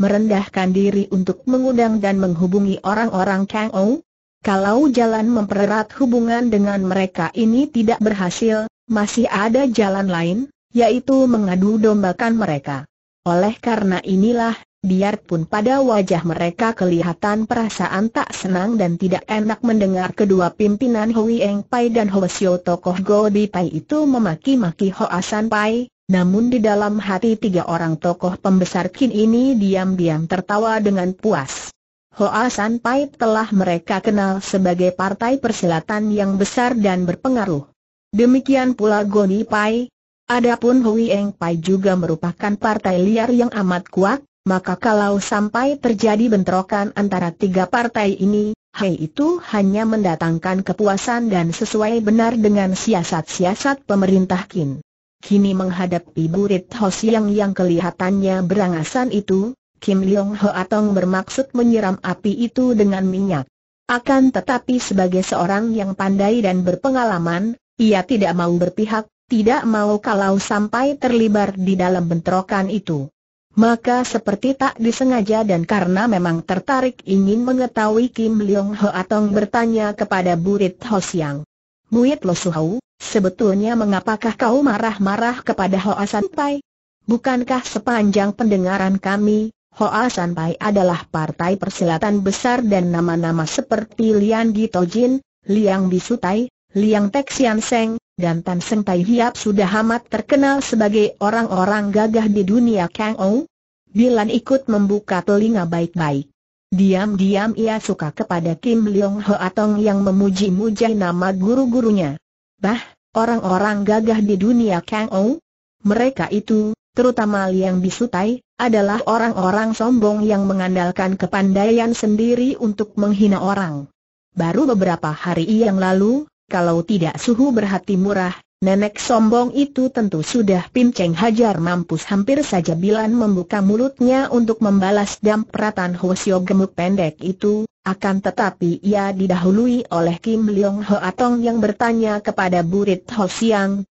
merendahkan diri untuk mengundang dan menghubungi orang-orang Kang Ou. Kalau jalan mempererat hubungan dengan mereka ini tidak berhasil, masih ada jalan lain, yaitu mengadu dombakan mereka. Oleh karena inilah, Biarpun pada wajah mereka kelihatan perasaan tak senang dan tidak enak mendengar kedua pimpinan Hui Eng Pai dan Hoa tokoh Go Bi Pai itu memaki-maki Hoa San Pai, namun di dalam hati tiga orang tokoh pembesar Kin ini diam-diam tertawa dengan puas. Hoa San Pai telah mereka kenal sebagai partai persilatan yang besar dan berpengaruh. Demikian pula Goni Pai. Adapun Hui Eng Pai juga merupakan partai liar yang amat kuat, maka kalau sampai terjadi bentrokan antara tiga partai ini, Hei itu hanya mendatangkan kepuasan dan sesuai benar dengan siasat-siasat pemerintah Kin. Kini menghadapi burit Ho Siang yang kelihatannya berangasan itu, Kim Leong Ho Atong bermaksud menyiram api itu dengan minyak. Akan tetapi sebagai seorang yang pandai dan berpengalaman, ia tidak mau berpihak, tidak mau kalau sampai terlibat di dalam bentrokan itu. Maka seperti tak disengaja dan karena memang tertarik ingin mengetahui Kim Leong Ho Atong bertanya kepada Burit Ho Siang. Muit Lo Suhau, sebetulnya mengapakah kau marah-marah kepada Hoa Sanpai? Bukankah sepanjang pendengaran kami, Hoa Sanpai adalah partai persilatan besar dan nama-nama seperti Lian Jin, Liang Bisutai, Liang Sian Seng, dan Tan Seng Tai Hiap sudah amat terkenal sebagai orang-orang gagah di dunia Kang Ou. Dilan ikut membuka telinga baik-baik. Diam-diam ia suka kepada Kim Leong Ho Atong yang memuji-muji nama guru-gurunya. Bah, orang-orang gagah di dunia Kang Ou? Mereka itu, terutama Liang Bisutai, adalah orang-orang sombong yang mengandalkan kepandaian sendiri untuk menghina orang. Baru beberapa hari yang lalu, kalau tidak suhu berhati murah, nenek sombong itu tentu sudah pinceng hajar mampus hampir saja Bilan membuka mulutnya untuk membalas dampratan Hosio gemuk pendek itu, akan tetapi ia didahului oleh Kim Leong Ho Atong yang bertanya kepada Burit Ho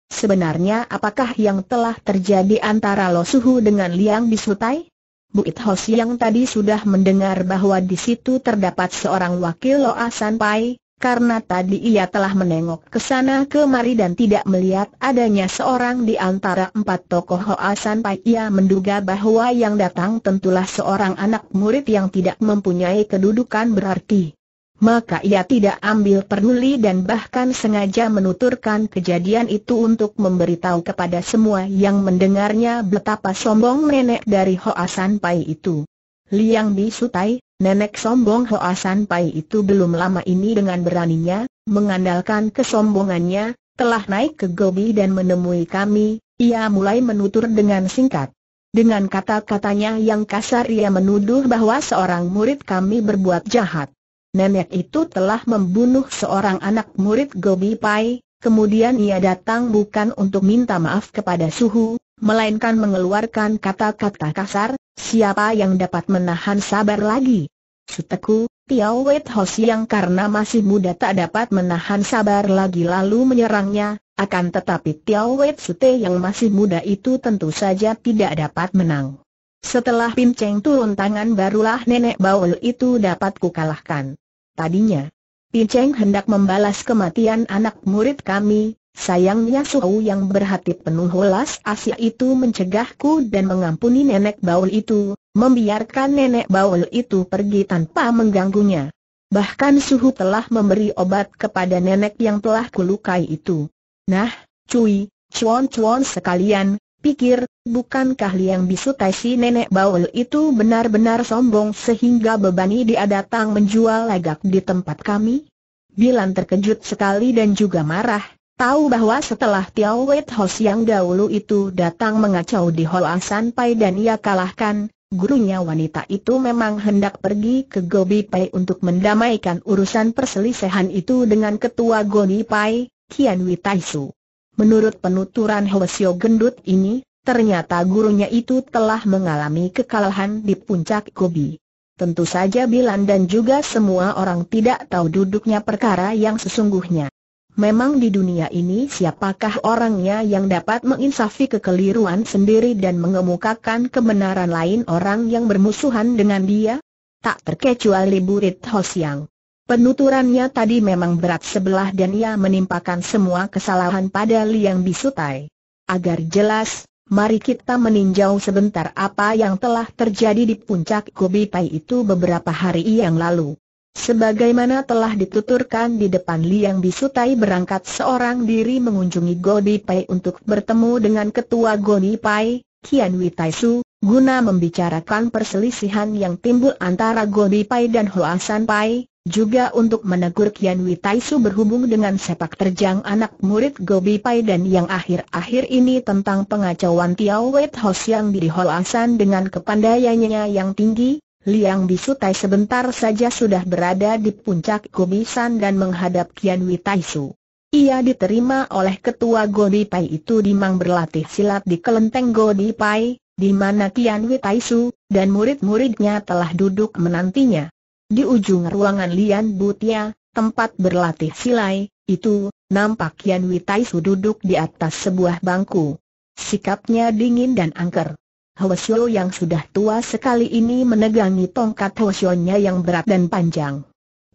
sebenarnya apakah yang telah terjadi antara Lo Suhu dengan Liang Bisutai? Buit Ho tadi sudah mendengar bahwa di situ terdapat seorang wakil Lo Asan Pai, karena tadi ia telah menengok ke sana kemari dan tidak melihat adanya seorang di antara empat tokoh Hoasan, pai Ia menduga bahwa yang datang tentulah seorang anak murid yang tidak mempunyai kedudukan berarti. Maka ia tidak ambil peduli dan bahkan sengaja menuturkan kejadian itu untuk memberitahu kepada semua yang mendengarnya betapa sombong nenek dari Hoasan pai itu. Liang Bisutai, Nenek sombong Hoa San Pai itu belum lama ini dengan beraninya, mengandalkan kesombongannya, telah naik ke Gobi dan menemui kami, ia mulai menutur dengan singkat. Dengan kata-katanya yang kasar ia menuduh bahwa seorang murid kami berbuat jahat. Nenek itu telah membunuh seorang anak murid Gobi Pai, Kemudian ia datang bukan untuk minta maaf kepada Suhu, melainkan mengeluarkan kata-kata kasar, siapa yang dapat menahan sabar lagi? Suteku, Tiao Wet Ho yang karena masih muda tak dapat menahan sabar lagi lalu menyerangnya, akan tetapi Tiao Wet Sute yang masih muda itu tentu saja tidak dapat menang. Setelah Pinceng turun tangan barulah nenek Baul itu dapat kukalahkan. Tadinya, Pincheng Cheng hendak membalas kematian anak murid kami, sayangnya Suhu yang berhati penuh welas asia itu mencegahku dan mengampuni nenek baul itu, membiarkan nenek baul itu pergi tanpa mengganggunya. Bahkan Suhu telah memberi obat kepada nenek yang telah kulukai itu. Nah, cuy, cuan-cuan sekalian, pikir, bukankah Liang Bisu Tai si nenek baul itu benar-benar sombong sehingga bebani dia datang menjual legak di tempat kami? Bilan terkejut sekali dan juga marah, tahu bahwa setelah Tiao Wet Hos yang dahulu itu datang mengacau di Hoa Sanpai dan ia kalahkan, gurunya wanita itu memang hendak pergi ke Gobi Pai untuk mendamaikan urusan perselisihan itu dengan ketua Goni Pai, Kian Witaisu. Menurut penuturan Hwasyo gendut ini, ternyata gurunya itu telah mengalami kekalahan di puncak kobi. Tentu saja Bilan dan juga semua orang tidak tahu duduknya perkara yang sesungguhnya. Memang di dunia ini siapakah orangnya yang dapat menginsafi kekeliruan sendiri dan mengemukakan kebenaran lain orang yang bermusuhan dengan dia? Tak terkecuali Burit Hosiang. Penuturannya tadi memang berat sebelah dan ia menimpakan semua kesalahan pada Liang Bisutai. Agar jelas, mari kita meninjau sebentar apa yang telah terjadi di puncak Gobi Pai itu beberapa hari yang lalu. Sebagaimana telah dituturkan di depan Liang Bisutai berangkat seorang diri mengunjungi Gobi Pai untuk bertemu dengan ketua Pai, Kian Witaisu, guna membicarakan perselisihan yang timbul antara Pai dan Hoasan Pai juga untuk menegur Kian Su berhubung dengan sepak terjang anak murid Gobi Pai dan yang akhir-akhir ini tentang pengacauan Tiao Wei Hos yang Holasan dengan kepandaiannya yang tinggi, Liang Tai sebentar saja sudah berada di puncak Gobi San dan menghadap Kian Su. Ia diterima oleh ketua Gobi Pai itu di mang berlatih silat di kelenteng Gobi Pai, di mana Kian Su dan murid-muridnya telah duduk menantinya. Di ujung ruangan Lian Butia, tempat berlatih silai, itu, nampak Yan Witaisu duduk di atas sebuah bangku. Sikapnya dingin dan angker. Hwasyo yang sudah tua sekali ini menegangi tongkat Hwasyonya yang berat dan panjang.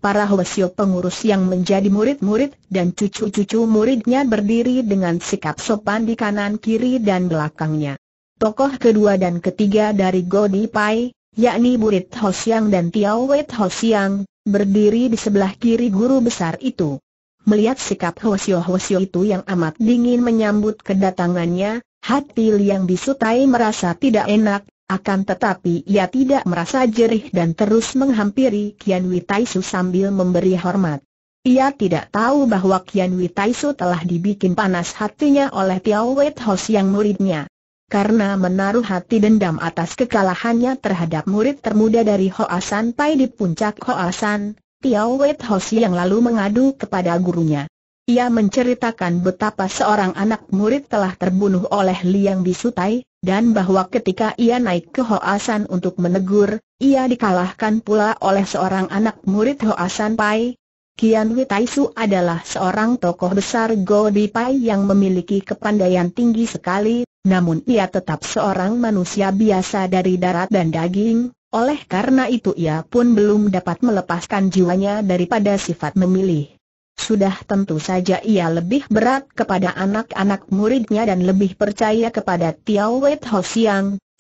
Para Hwasyo pengurus yang menjadi murid-murid dan cucu-cucu muridnya berdiri dengan sikap sopan di kanan kiri dan belakangnya. Tokoh kedua dan ketiga dari Godi Pai, yakni Burit Ho dan Tiao Wei Ho berdiri di sebelah kiri guru besar itu. Melihat sikap Hosio-Hosio itu yang amat dingin menyambut kedatangannya, hati Liang Tai merasa tidak enak, akan tetapi ia tidak merasa jerih dan terus menghampiri Kian Witaisu sambil memberi hormat. Ia tidak tahu bahwa Kian Witaisu telah dibikin panas hatinya oleh Tiao Wei muridnya karena menaruh hati dendam atas kekalahannya terhadap murid termuda dari Hoasan Pai di puncak Hoasan, Tiao Ho Si yang lalu mengadu kepada gurunya. Ia menceritakan betapa seorang anak murid telah terbunuh oleh Liang Bisutai, dan bahwa ketika ia naik ke Hoasan untuk menegur, ia dikalahkan pula oleh seorang anak murid Hoasan Pai, Kian Witaisu adalah seorang tokoh besar Pai yang memiliki kepandaian tinggi sekali, namun ia tetap seorang manusia biasa dari darat dan daging, oleh karena itu ia pun belum dapat melepaskan jiwanya daripada sifat memilih. Sudah tentu saja ia lebih berat kepada anak-anak muridnya dan lebih percaya kepada Tiao Wei Ho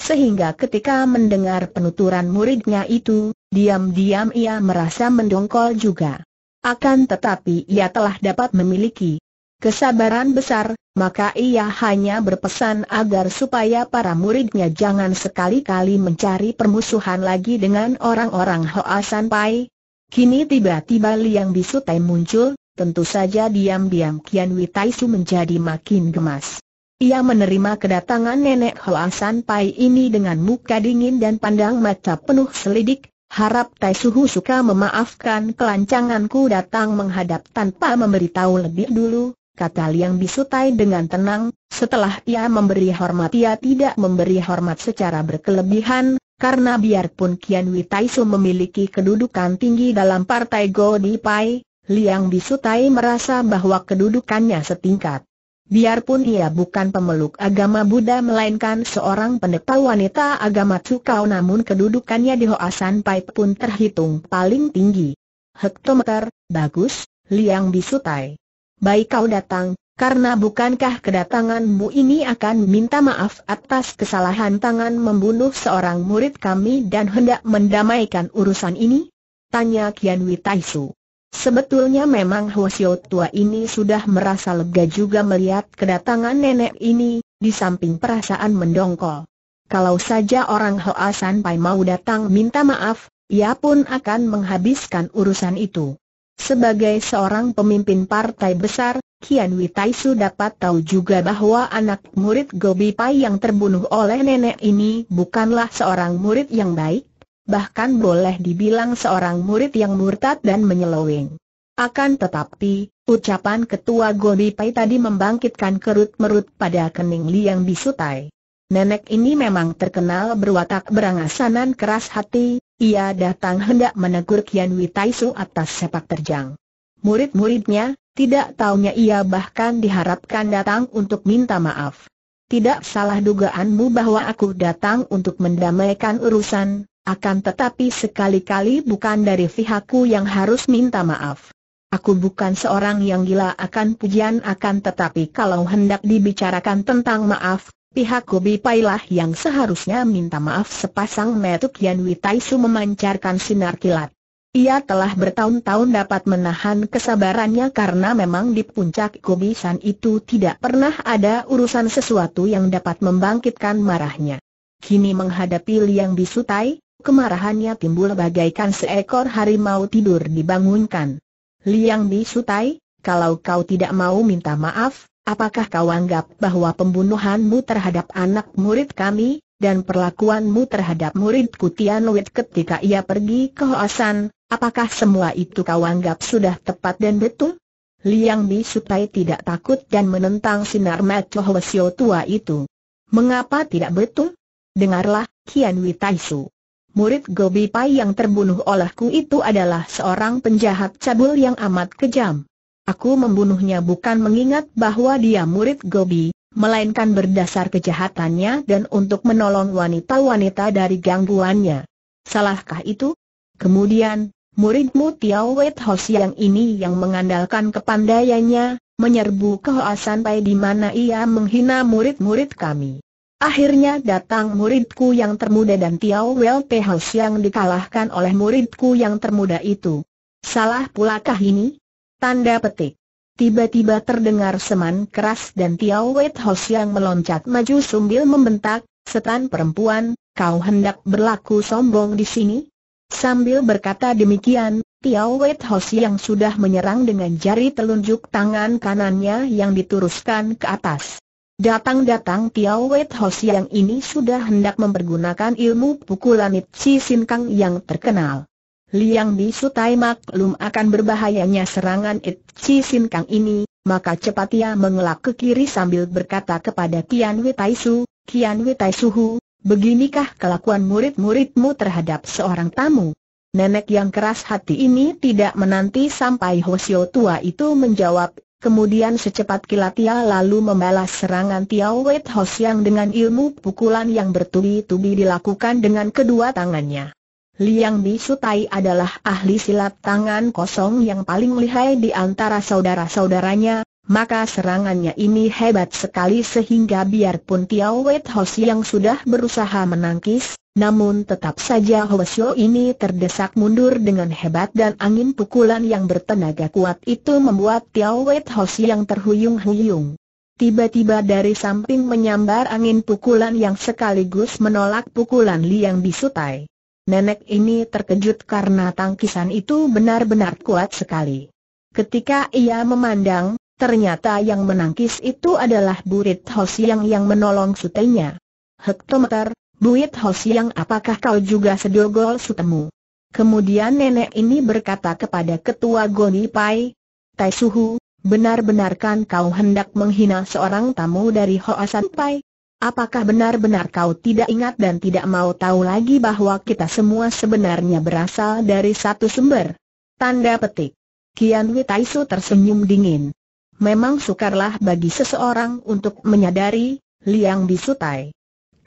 sehingga ketika mendengar penuturan muridnya itu, diam-diam ia merasa mendongkol juga. Akan tetapi ia telah dapat memiliki kesabaran besar, maka ia hanya berpesan agar supaya para muridnya jangan sekali-kali mencari permusuhan lagi dengan orang-orang Hoa Pai. Kini tiba-tiba Liang bisu Tai muncul, tentu saja diam-diam Kian Witaisu menjadi makin gemas. Ia menerima kedatangan nenek Hoa Pai ini dengan muka dingin dan pandang mata penuh selidik, Harap Tai Suhu suka memaafkan kelancanganku datang menghadap tanpa memberitahu lebih dulu, kata Liang Bisutai dengan tenang, setelah ia memberi hormat ia tidak memberi hormat secara berkelebihan, karena biarpun Kian Witaisu memiliki kedudukan tinggi dalam partai Godi Pai, Liang Bisutai merasa bahwa kedudukannya setingkat. Biarpun ia bukan pemeluk agama Buddha melainkan seorang pendeta wanita agama Tsukau namun kedudukannya di Hoasan Pai pun terhitung paling tinggi. Hektometer, bagus, liang bisutai. Baik kau datang, karena bukankah kedatanganmu ini akan minta maaf atas kesalahan tangan membunuh seorang murid kami dan hendak mendamaikan urusan ini? Tanya Kian Witaisu. Sebetulnya memang Hosio tua ini sudah merasa lega juga melihat kedatangan nenek ini, di samping perasaan mendongkol. Kalau saja orang Hoa Sanpai mau datang minta maaf, ia pun akan menghabiskan urusan itu. Sebagai seorang pemimpin partai besar, Kian Witaisu dapat tahu juga bahwa anak murid Gobi Pai yang terbunuh oleh nenek ini bukanlah seorang murid yang baik, bahkan boleh dibilang seorang murid yang murtad dan menyeloweng. Akan tetapi, ucapan ketua Gobi Pai tadi membangkitkan kerut-merut pada kening Liang Bisutai. Nenek ini memang terkenal berwatak berangasanan keras hati, ia datang hendak menegur Kian Witaisu atas sepak terjang. Murid-muridnya, tidak taunya ia bahkan diharapkan datang untuk minta maaf. Tidak salah dugaanmu bahwa aku datang untuk mendamaikan urusan, akan tetapi sekali-kali bukan dari pihakku yang harus minta maaf. Aku bukan seorang yang gila akan pujian akan tetapi kalau hendak dibicarakan tentang maaf, pihak Kobi Pailah yang seharusnya minta maaf sepasang metuk Yan Witaisu memancarkan sinar kilat. Ia telah bertahun-tahun dapat menahan kesabarannya karena memang di puncak Kobi San itu tidak pernah ada urusan sesuatu yang dapat membangkitkan marahnya. Kini menghadapi Liang Bisutai, kemarahannya timbul bagaikan seekor harimau tidur dibangunkan. Liang sutai, kalau kau tidak mau minta maaf, apakah kau anggap bahwa pembunuhanmu terhadap anak murid kami, dan perlakuanmu terhadap murid Kutian Wit ketika ia pergi ke Hoasan, apakah semua itu kau anggap sudah tepat dan betul? Liang sutai tidak takut dan menentang sinar Macho Hwasyo tua itu. Mengapa tidak betul? Dengarlah, Kian Witaisu murid Gobi Pai yang terbunuh olehku itu adalah seorang penjahat cabul yang amat kejam. Aku membunuhnya bukan mengingat bahwa dia murid Gobi, melainkan berdasar kejahatannya dan untuk menolong wanita-wanita dari gangguannya. Salahkah itu? Kemudian, muridmu Tiao Wet Hos yang ini yang mengandalkan kepandaiannya, menyerbu ke Hoasan Pai di mana ia menghina murid-murid kami. Akhirnya datang muridku yang termuda dan Tiao Wel Pehaus yang dikalahkan oleh muridku yang termuda itu. Salah pulakah ini? Tanda petik. Tiba-tiba terdengar seman keras dan Tiao Hos yang meloncat maju sambil membentak, setan perempuan, kau hendak berlaku sombong di sini? Sambil berkata demikian, Tiao Hos yang sudah menyerang dengan jari telunjuk tangan kanannya yang dituruskan ke atas. Datang-datang Tiao Wei Hos yang ini sudah hendak mempergunakan ilmu pukulan Si Sin Kang yang terkenal. Liang Tai maklum akan berbahayanya serangan Si Sin Kang ini, maka cepat ia mengelak ke kiri sambil berkata kepada Tian Tai Su, Tian Su Hu, beginikah kelakuan murid-muridmu terhadap seorang tamu? Nenek yang keras hati ini tidak menanti sampai Hosio tua itu menjawab, Kemudian secepat kilat ia lalu membalas serangan Tiao Wei Hos yang dengan ilmu pukulan yang bertubi-tubi dilakukan dengan kedua tangannya. Liang Sutai adalah ahli silat tangan kosong yang paling lihai di antara saudara-saudaranya, maka serangannya ini hebat sekali sehingga biarpun Tiao Wei Hos yang sudah berusaha menangkis, namun tetap saja Hoesio ini terdesak mundur dengan hebat dan angin pukulan yang bertenaga kuat itu membuat Tiao Wet Hosi yang terhuyung-huyung. Tiba-tiba dari samping menyambar angin pukulan yang sekaligus menolak pukulan Liang Bisutai. Nenek ini terkejut karena tangkisan itu benar-benar kuat sekali. Ketika ia memandang, ternyata yang menangkis itu adalah Burit Hosi yang yang menolong sutenya. Hektometer, Buit Ho Siang apakah kau juga sedogol sutemu? Kemudian nenek ini berkata kepada ketua Goni Pai, Tai Suhu, benar-benarkan kau hendak menghina seorang tamu dari Hoasan Pai? Apakah benar-benar kau tidak ingat dan tidak mau tahu lagi bahwa kita semua sebenarnya berasal dari satu sumber? Tanda petik. Kian Su tersenyum dingin. Memang sukarlah bagi seseorang untuk menyadari, Liang Bisutai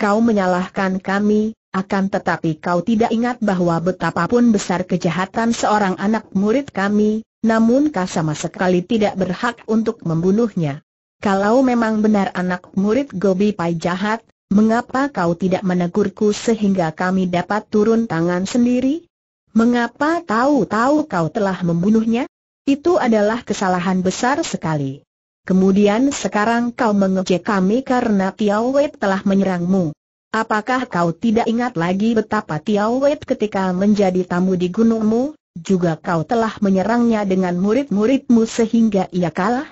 kau menyalahkan kami, akan tetapi kau tidak ingat bahwa betapapun besar kejahatan seorang anak murid kami, namun kau sama sekali tidak berhak untuk membunuhnya. Kalau memang benar anak murid Gobi Pai jahat, mengapa kau tidak menegurku sehingga kami dapat turun tangan sendiri? Mengapa tahu-tahu kau telah membunuhnya? Itu adalah kesalahan besar sekali. Kemudian sekarang kau mengejek kami karena Tiao Wei telah menyerangmu. Apakah kau tidak ingat lagi betapa Tiao Wei ketika menjadi tamu di gunungmu, juga kau telah menyerangnya dengan murid-muridmu sehingga ia kalah?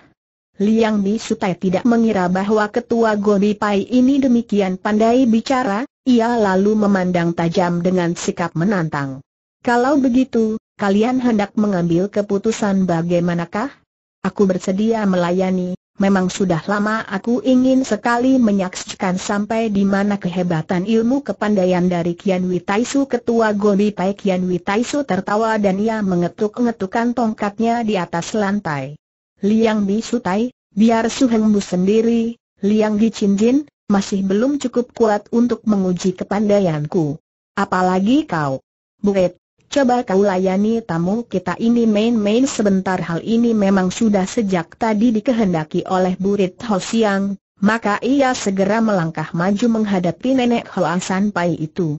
Liang Bi Sutai tidak mengira bahwa ketua Gobi Pai ini demikian pandai bicara, ia lalu memandang tajam dengan sikap menantang. Kalau begitu, kalian hendak mengambil keputusan bagaimanakah? Aku bersedia melayani, memang sudah lama aku ingin sekali menyaksikan sampai di mana kehebatan ilmu kepandaian dari Kian Witaisu ketua Gobi Pai Kian Witaisu tertawa dan ia mengetuk ngetukkan tongkatnya di atas lantai. Liang Bi Sutai, biar Suhengmu sendiri, Liang Di Cinjin, masih belum cukup kuat untuk menguji kepandaianku. Apalagi kau. Buet, Coba kau layani tamu kita ini main-main sebentar hal ini memang sudah sejak tadi dikehendaki oleh Burit Ho Siang, maka ia segera melangkah maju menghadapi nenek Hoa San Pai itu.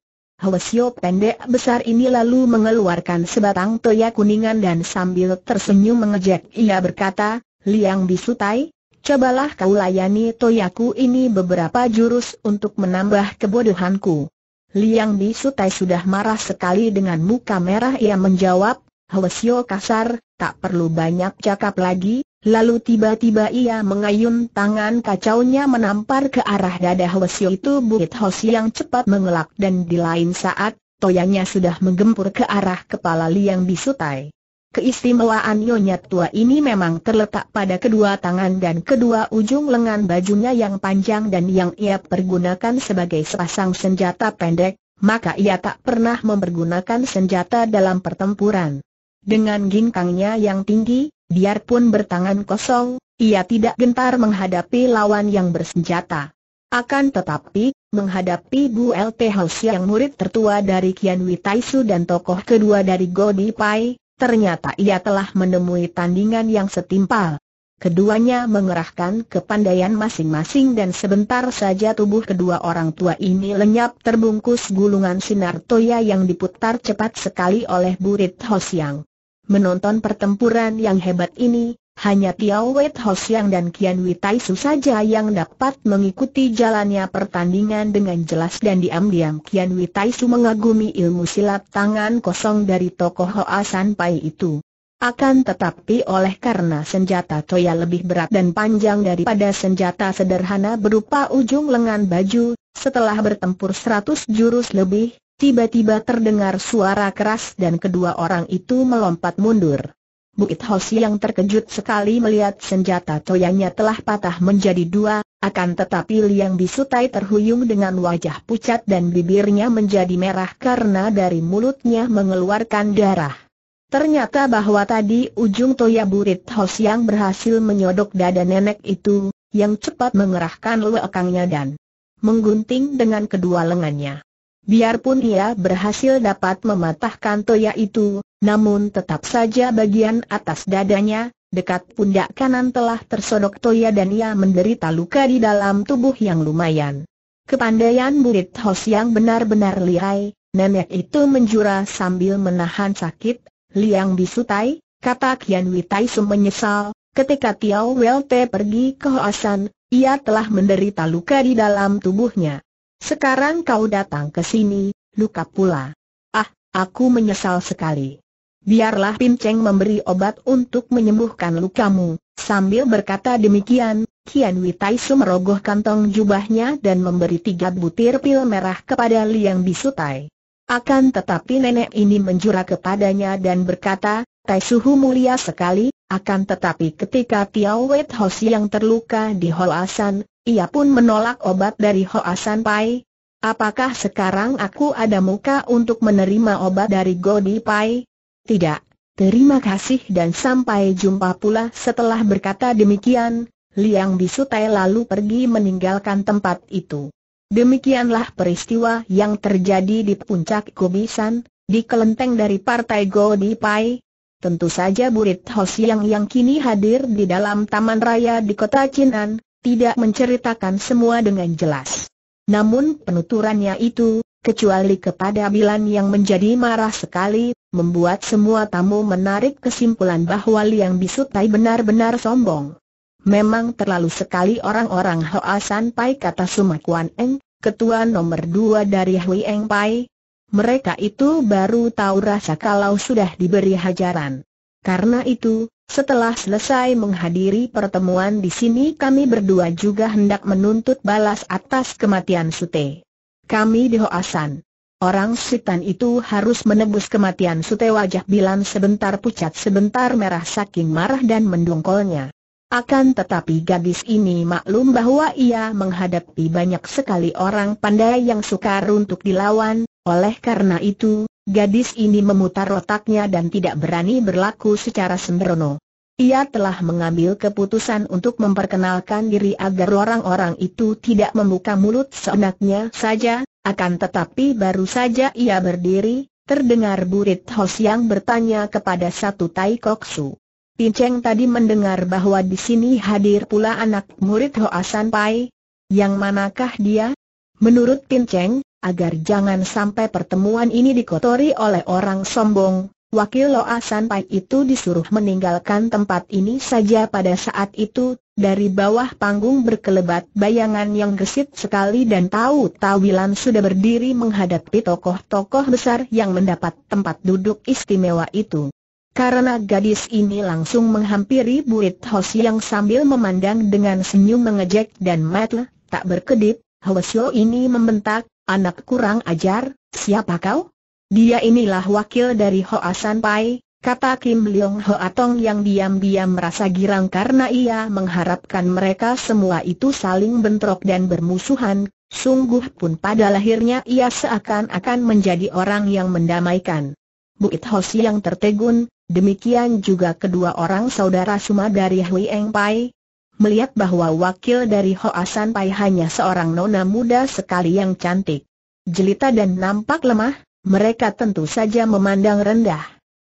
Sio pendek besar ini lalu mengeluarkan sebatang toya kuningan dan sambil tersenyum mengejek ia berkata, Liang Bisutai, cobalah kau layani toyaku ini beberapa jurus untuk menambah kebodohanku. Liang Bisutai sudah marah sekali dengan muka merah ia menjawab, Hwesio kasar, tak perlu banyak cakap lagi, lalu tiba-tiba ia mengayun tangan kacaunya menampar ke arah dada Hwesio itu Bukit Hos yang cepat mengelak dan di lain saat, toyanya sudah menggempur ke arah kepala Liang Bisutai. Keistimewaan Nyonya tua ini memang terletak pada kedua tangan dan kedua ujung lengan bajunya yang panjang dan yang ia pergunakan sebagai sepasang senjata pendek, maka ia tak pernah mempergunakan senjata dalam pertempuran. Dengan ginkangnya yang tinggi, biarpun bertangan kosong, ia tidak gentar menghadapi lawan yang bersenjata. Akan tetapi, menghadapi Bu LT House yang murid tertua dari Kian Witaisu dan tokoh kedua dari Godi Pai, Ternyata ia telah menemui tandingan yang setimpal. Keduanya mengerahkan kepandaian masing-masing dan sebentar saja tubuh kedua orang tua ini lenyap terbungkus gulungan sinar toya yang diputar cepat sekali oleh burit Hosiang. Menonton pertempuran yang hebat ini, hanya Tiao Wet Hosiang dan Kian Witaisu saja yang dapat mengikuti jalannya pertandingan dengan jelas dan diam-diam Kian Witaisu mengagumi ilmu silat tangan kosong dari tokoh Hoa Pai itu. Akan tetapi oleh karena senjata Toya lebih berat dan panjang daripada senjata sederhana berupa ujung lengan baju, setelah bertempur 100 jurus lebih, tiba-tiba terdengar suara keras dan kedua orang itu melompat mundur. Bukit Hosi yang terkejut sekali melihat senjata toyanya telah patah menjadi dua, akan tetapi Liang Bisutai terhuyung dengan wajah pucat dan bibirnya menjadi merah karena dari mulutnya mengeluarkan darah. Ternyata bahwa tadi ujung toya burit Hos yang berhasil menyodok dada nenek itu, yang cepat mengerahkan lekangnya dan menggunting dengan kedua lengannya. Biarpun ia berhasil dapat mematahkan toya itu, namun tetap saja bagian atas dadanya, dekat pundak kanan telah tersodok toya dan ia menderita luka di dalam tubuh yang lumayan. Kepandaian murid Hos yang benar-benar lihai, nenek itu menjura sambil menahan sakit, Liang Bisutai, kata Kian Witai menyesal, ketika Tiao Welte pergi ke Hoasan, ia telah menderita luka di dalam tubuhnya. Sekarang kau datang ke sini, luka pula. Ah, aku menyesal sekali. Biarlah Pim Cheng memberi obat untuk menyembuhkan lukamu. Sambil berkata demikian, Kian su merogoh kantong jubahnya dan memberi tiga butir pil merah kepada Liang Bisutai. Akan tetapi nenek ini menjura kepadanya dan berkata, Tai Suhu mulia sekali, akan tetapi ketika Tiao Wet Hosi yang terluka di Hoasan, ia pun menolak obat dari Hoasan Pai. Apakah sekarang aku ada muka untuk menerima obat dari Godi Pai? Tidak. Terima kasih dan sampai jumpa pula setelah berkata demikian, Liang Bisutai lalu pergi meninggalkan tempat itu. Demikianlah peristiwa yang terjadi di puncak Kubisan, di kelenteng dari Partai Godi Pai, Tentu saja murid Ho yang kini hadir di dalam Taman Raya di kota Chinan, tidak menceritakan semua dengan jelas. Namun penuturannya itu, kecuali kepada Bilan yang menjadi marah sekali, membuat semua tamu menarik kesimpulan bahwa Liang Bisutai benar-benar sombong. Memang terlalu sekali orang-orang Hoa San Pai kata Sumakuan Eng, ketua nomor dua dari Hui Eng Pai, mereka itu baru tahu rasa kalau sudah diberi hajaran. Karena itu, setelah selesai menghadiri pertemuan di sini kami berdua juga hendak menuntut balas atas kematian Sute. Kami di Hoasan. Orang Sutan itu harus menebus kematian Sute wajah Bilan sebentar pucat sebentar merah saking marah dan mendongkolnya. Akan tetapi gadis ini maklum bahwa ia menghadapi banyak sekali orang pandai yang sukar untuk dilawan, oleh karena itu, gadis ini memutar otaknya dan tidak berani berlaku secara sembrono. Ia telah mengambil keputusan untuk memperkenalkan diri agar orang-orang itu tidak membuka mulut seenaknya saja, akan tetapi baru saja ia berdiri, terdengar burit Hos yang bertanya kepada satu Tai Koksu. Pinceng tadi mendengar bahwa di sini hadir pula anak murid Hoa San Pai. Yang manakah dia? Menurut Pinceng, agar jangan sampai pertemuan ini dikotori oleh orang sombong. Wakil Loa Sanpai itu disuruh meninggalkan tempat ini saja pada saat itu, dari bawah panggung berkelebat bayangan yang gesit sekali dan tahu Tawilan sudah berdiri menghadapi tokoh-tokoh besar yang mendapat tempat duduk istimewa itu. Karena gadis ini langsung menghampiri Buit Hos yang sambil memandang dengan senyum mengejek dan matle tak berkedip, Hwasyo ini membentak, Anak kurang ajar, siapa kau? Dia inilah wakil dari Hoa San Pai, kata Kim Leong Hoa Tong yang diam-diam merasa girang karena ia mengharapkan mereka semua itu saling bentrok dan bermusuhan, sungguh pun pada lahirnya ia seakan-akan menjadi orang yang mendamaikan. It Ho yang tertegun, demikian juga kedua orang saudara Suma dari Hui Eng Pai, melihat bahwa wakil dari Hoasan Pai hanya seorang nona muda sekali yang cantik. Jelita dan nampak lemah, mereka tentu saja memandang rendah.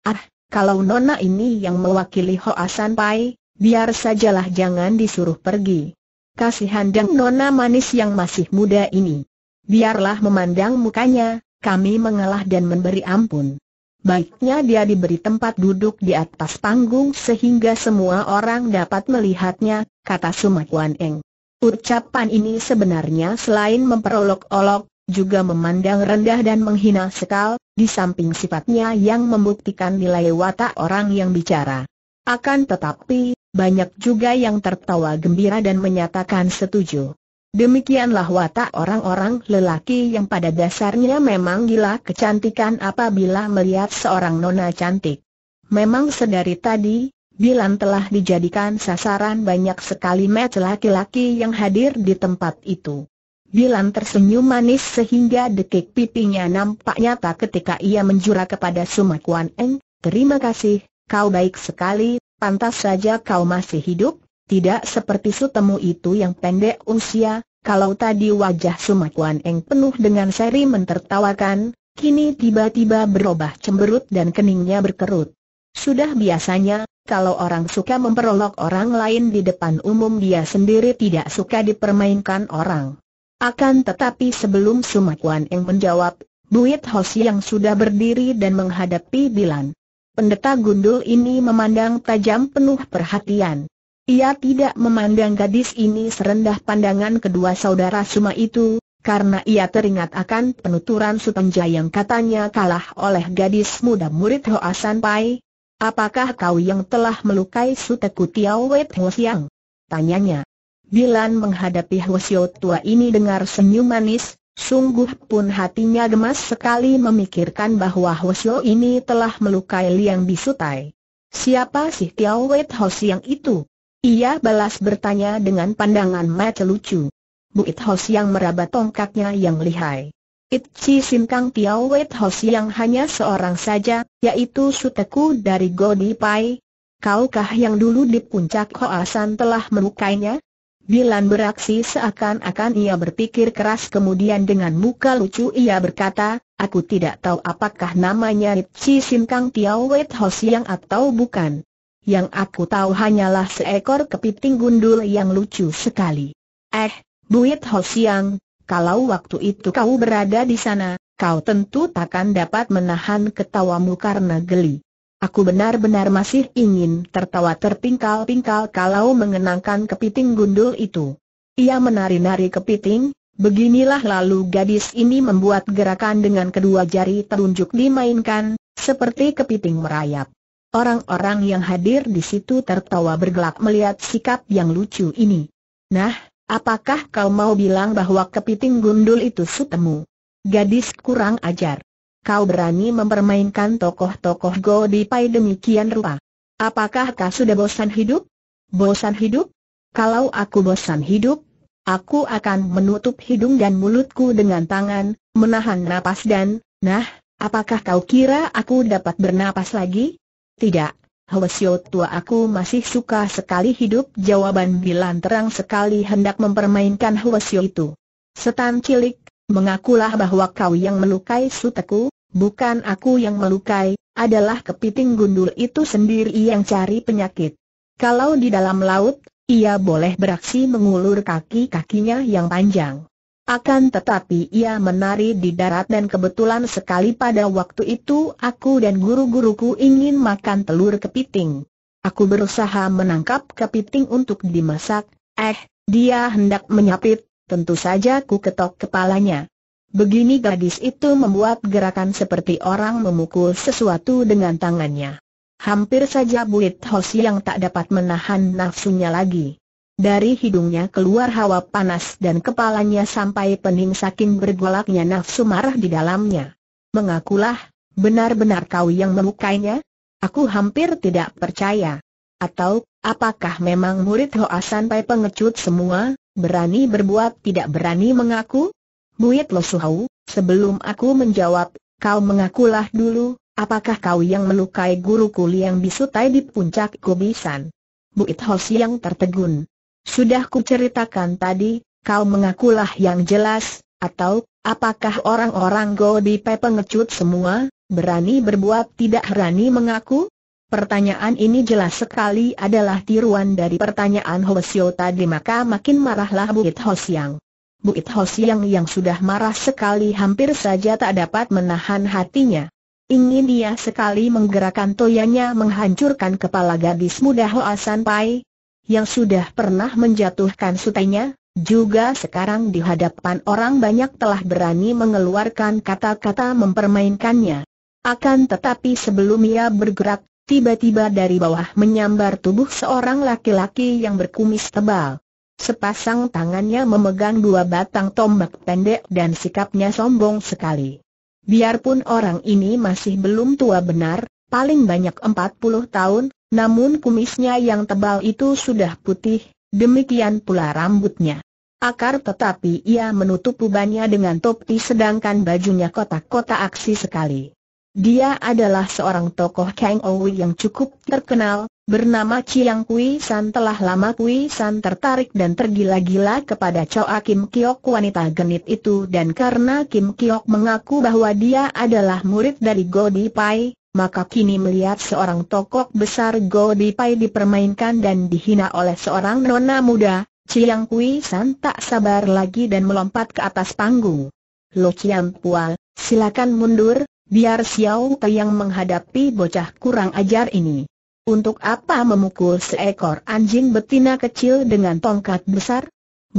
Ah, kalau nona ini yang mewakili Hoasan Pai, biar sajalah jangan disuruh pergi. Kasihan dan nona manis yang masih muda ini. Biarlah memandang mukanya, kami mengalah dan memberi ampun. Baiknya dia diberi tempat duduk di atas panggung sehingga semua orang dapat melihatnya, kata Sumakuan Eng. Ucapan ini sebenarnya selain memperolok-olok, juga memandang rendah dan menghina sekal, di samping sifatnya yang membuktikan nilai watak orang yang bicara. Akan tetapi, banyak juga yang tertawa gembira dan menyatakan setuju. Demikianlah watak orang-orang lelaki yang pada dasarnya memang gila kecantikan apabila melihat seorang nona cantik. Memang sedari tadi, Bilan telah dijadikan sasaran banyak sekali match laki-laki yang hadir di tempat itu. Bilan tersenyum manis sehingga dekik pipinya nampak nyata ketika ia menjura kepada Sumakuan Eng, terima kasih, kau baik sekali, pantas saja kau masih hidup, tidak seperti sutemu itu yang pendek usia, kalau tadi wajah Sumakuan Eng penuh dengan seri mentertawakan, kini tiba-tiba berubah cemberut dan keningnya berkerut. Sudah biasanya, kalau orang suka memperolok orang lain di depan umum dia sendiri tidak suka dipermainkan orang. Akan tetapi sebelum Sumakuan Eng menjawab, Buit Hos yang sudah berdiri dan menghadapi Bilan. Pendeta gundul ini memandang tajam penuh perhatian. Ia tidak memandang gadis ini serendah pandangan kedua saudara Suma itu, karena ia teringat akan penuturan Sutanja yang katanya kalah oleh gadis muda murid Hoa San Pai. Apakah kau yang telah melukai Suteku Tiao Wet Ho Siang? Tanyanya. Bilan menghadapi Hwasyo tua ini dengar senyum manis, sungguh pun hatinya gemas sekali memikirkan bahwa Hwasyo ini telah melukai Liang Bisutai. Siapa sih Tiao Wet Ho Siang itu? Ia balas bertanya dengan pandangan mata lucu. It Hos yang meraba tongkatnya yang lihai. Sim Kang Tiao Wet Hos yang hanya seorang saja, yaitu suteku dari Godi Pai. Kaukah yang dulu di puncak Hoasan telah melukainya? Bilan beraksi seakan-akan ia berpikir keras kemudian dengan muka lucu ia berkata, aku tidak tahu apakah namanya Sim Kang Tiao Wet Hos yang atau bukan. Yang aku tahu hanyalah seekor kepiting gundul yang lucu sekali. Eh, Buit Ho Siang, kalau waktu itu kau berada di sana, kau tentu takkan dapat menahan ketawamu karena geli. Aku benar-benar masih ingin tertawa terpingkal-pingkal kalau mengenangkan kepiting gundul itu. Ia menari-nari kepiting, beginilah lalu gadis ini membuat gerakan dengan kedua jari telunjuk dimainkan, seperti kepiting merayap. Orang-orang yang hadir di situ tertawa bergelak melihat sikap yang lucu ini. Nah, apakah kau mau bilang bahwa kepiting gundul itu sutemu? Gadis kurang ajar. Kau berani mempermainkan tokoh-tokoh pay demikian rupa. Apakah kau sudah bosan hidup? Bosan hidup? Kalau aku bosan hidup, aku akan menutup hidung dan mulutku dengan tangan, menahan napas dan, nah, apakah kau kira aku dapat bernapas lagi? Tidak, Hwasyo tua aku masih suka sekali hidup jawaban Bilan terang sekali hendak mempermainkan Hwasyo itu. Setan cilik, mengakulah bahwa kau yang melukai suteku, bukan aku yang melukai, adalah kepiting gundul itu sendiri yang cari penyakit. Kalau di dalam laut, ia boleh beraksi mengulur kaki-kakinya yang panjang. Akan tetapi ia menari di darat dan kebetulan sekali pada waktu itu aku dan guru-guruku ingin makan telur kepiting. Aku berusaha menangkap kepiting untuk dimasak, eh, dia hendak menyapit, tentu saja ku ketok kepalanya. Begini gadis itu membuat gerakan seperti orang memukul sesuatu dengan tangannya. Hampir saja Buit Hos yang tak dapat menahan nafsunya lagi. Dari hidungnya keluar hawa panas dan kepalanya sampai pening saking bergolaknya nafsu marah di dalamnya. Mengakulah, benar-benar kau yang melukainya? Aku hampir tidak percaya. Atau, apakah memang murid Hoa sampai pengecut semua, berani berbuat tidak berani mengaku? Buit Lo Suhau, sebelum aku menjawab, kau mengakulah dulu, apakah kau yang melukai guruku yang bisutai di puncak kubisan? Buit Ho Siang tertegun sudah kuceritakan tadi, kau mengakulah yang jelas, atau, apakah orang-orang Pe pengecut semua, berani berbuat tidak berani mengaku? Pertanyaan ini jelas sekali adalah tiruan dari pertanyaan Sio tadi maka makin marahlah Bu It Ho Siang yang sudah marah sekali hampir saja tak dapat menahan hatinya. Ingin dia sekali menggerakkan toyanya menghancurkan kepala gadis muda Ho Asan Pai, yang sudah pernah menjatuhkan sutenya, juga sekarang di hadapan orang banyak telah berani mengeluarkan kata-kata mempermainkannya. Akan tetapi sebelum ia bergerak, tiba-tiba dari bawah menyambar tubuh seorang laki-laki yang berkumis tebal. Sepasang tangannya memegang dua batang tombak pendek dan sikapnya sombong sekali. Biarpun orang ini masih belum tua benar, paling banyak 40 tahun, namun kumisnya yang tebal itu sudah putih, demikian pula rambutnya akar tetapi ia menutup ubannya dengan topi sedangkan bajunya kotak-kotak aksi sekali. Dia adalah seorang tokoh Kang Owi yang cukup terkenal, bernama Chiang Kui San telah lama Kui San tertarik dan tergila-gila kepada Choa Kim Kiok wanita genit itu dan karena Kim Kiok mengaku bahwa dia adalah murid dari Godi Pai, maka kini melihat seorang tokoh besar Go Pai dipermainkan dan dihina oleh seorang nona muda, Chiang Kui San tak sabar lagi dan melompat ke atas panggung. Lo Chiang Pual, silakan mundur, biar Xiao Te yang menghadapi bocah kurang ajar ini. Untuk apa memukul seekor anjing betina kecil dengan tongkat besar?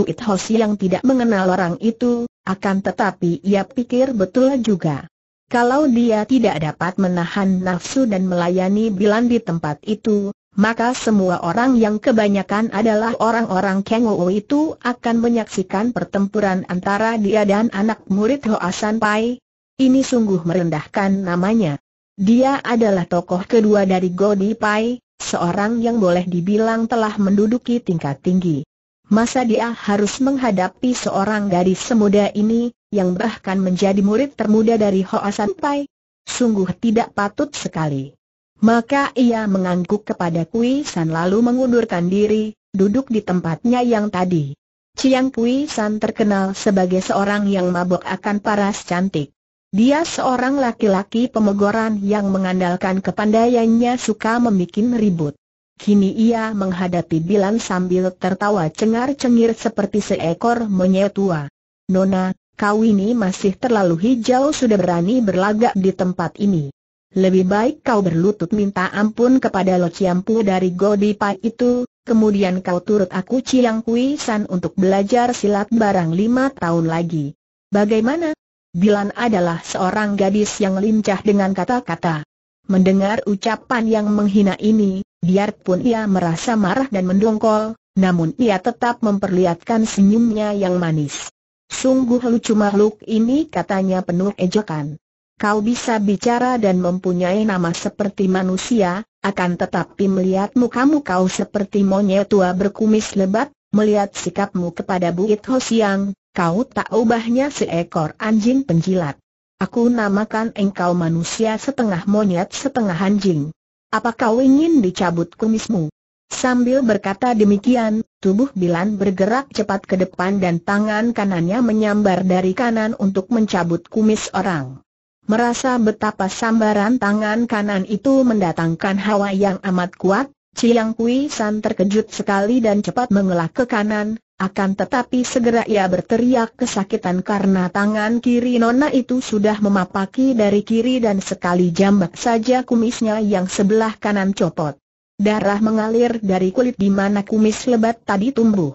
It Ho yang tidak mengenal orang itu, akan tetapi ia pikir betul juga. Kalau dia tidak dapat menahan nafsu dan melayani Bilan di tempat itu, maka semua orang yang kebanyakan adalah orang-orang Kengou itu akan menyaksikan pertempuran antara dia dan anak murid Hoasan Pai. Ini sungguh merendahkan namanya. Dia adalah tokoh kedua dari Godi Pai, seorang yang boleh dibilang telah menduduki tingkat tinggi. Masa dia harus menghadapi seorang gadis semuda ini, yang bahkan menjadi murid termuda dari Hoa Sanpai. Sungguh tidak patut sekali. Maka ia mengangguk kepada Kui San lalu mengundurkan diri, duduk di tempatnya yang tadi. Ciang Kui San terkenal sebagai seorang yang mabok akan paras cantik. Dia seorang laki-laki pemegoran yang mengandalkan kepandaiannya suka membuat ribut. Kini ia menghadapi Bilan sambil tertawa cengar-cengir seperti seekor monyet tua. Nona, kau ini masih terlalu hijau sudah berani berlagak di tempat ini. Lebih baik kau berlutut minta ampun kepada Lo Ciampu dari Godipa itu, kemudian kau turut aku Ciang Kui San untuk belajar silat barang lima tahun lagi. Bagaimana? Bilan adalah seorang gadis yang lincah dengan kata-kata. Mendengar ucapan yang menghina ini, biarpun ia merasa marah dan mendongkol, namun ia tetap memperlihatkan senyumnya yang manis. Sungguh lucu makhluk ini katanya penuh ejekan. Kau bisa bicara dan mempunyai nama seperti manusia, akan tetapi melihat mukamu kau seperti monyet tua berkumis lebat, melihat sikapmu kepada Buit Ho Siang, kau tak ubahnya seekor anjing penjilat. Aku namakan engkau manusia setengah monyet setengah anjing. Apa kau ingin dicabut kumismu? Sambil berkata demikian, tubuh Bilan bergerak cepat ke depan dan tangan kanannya menyambar dari kanan untuk mencabut kumis orang. Merasa betapa sambaran tangan kanan itu mendatangkan hawa yang amat kuat, Ciyang Kui San terkejut sekali dan cepat mengelak ke kanan, akan tetapi segera ia berteriak kesakitan karena tangan kiri Nona itu sudah memapaki dari kiri dan sekali jambak saja kumisnya yang sebelah kanan copot. Darah mengalir dari kulit di mana kumis lebat tadi tumbuh.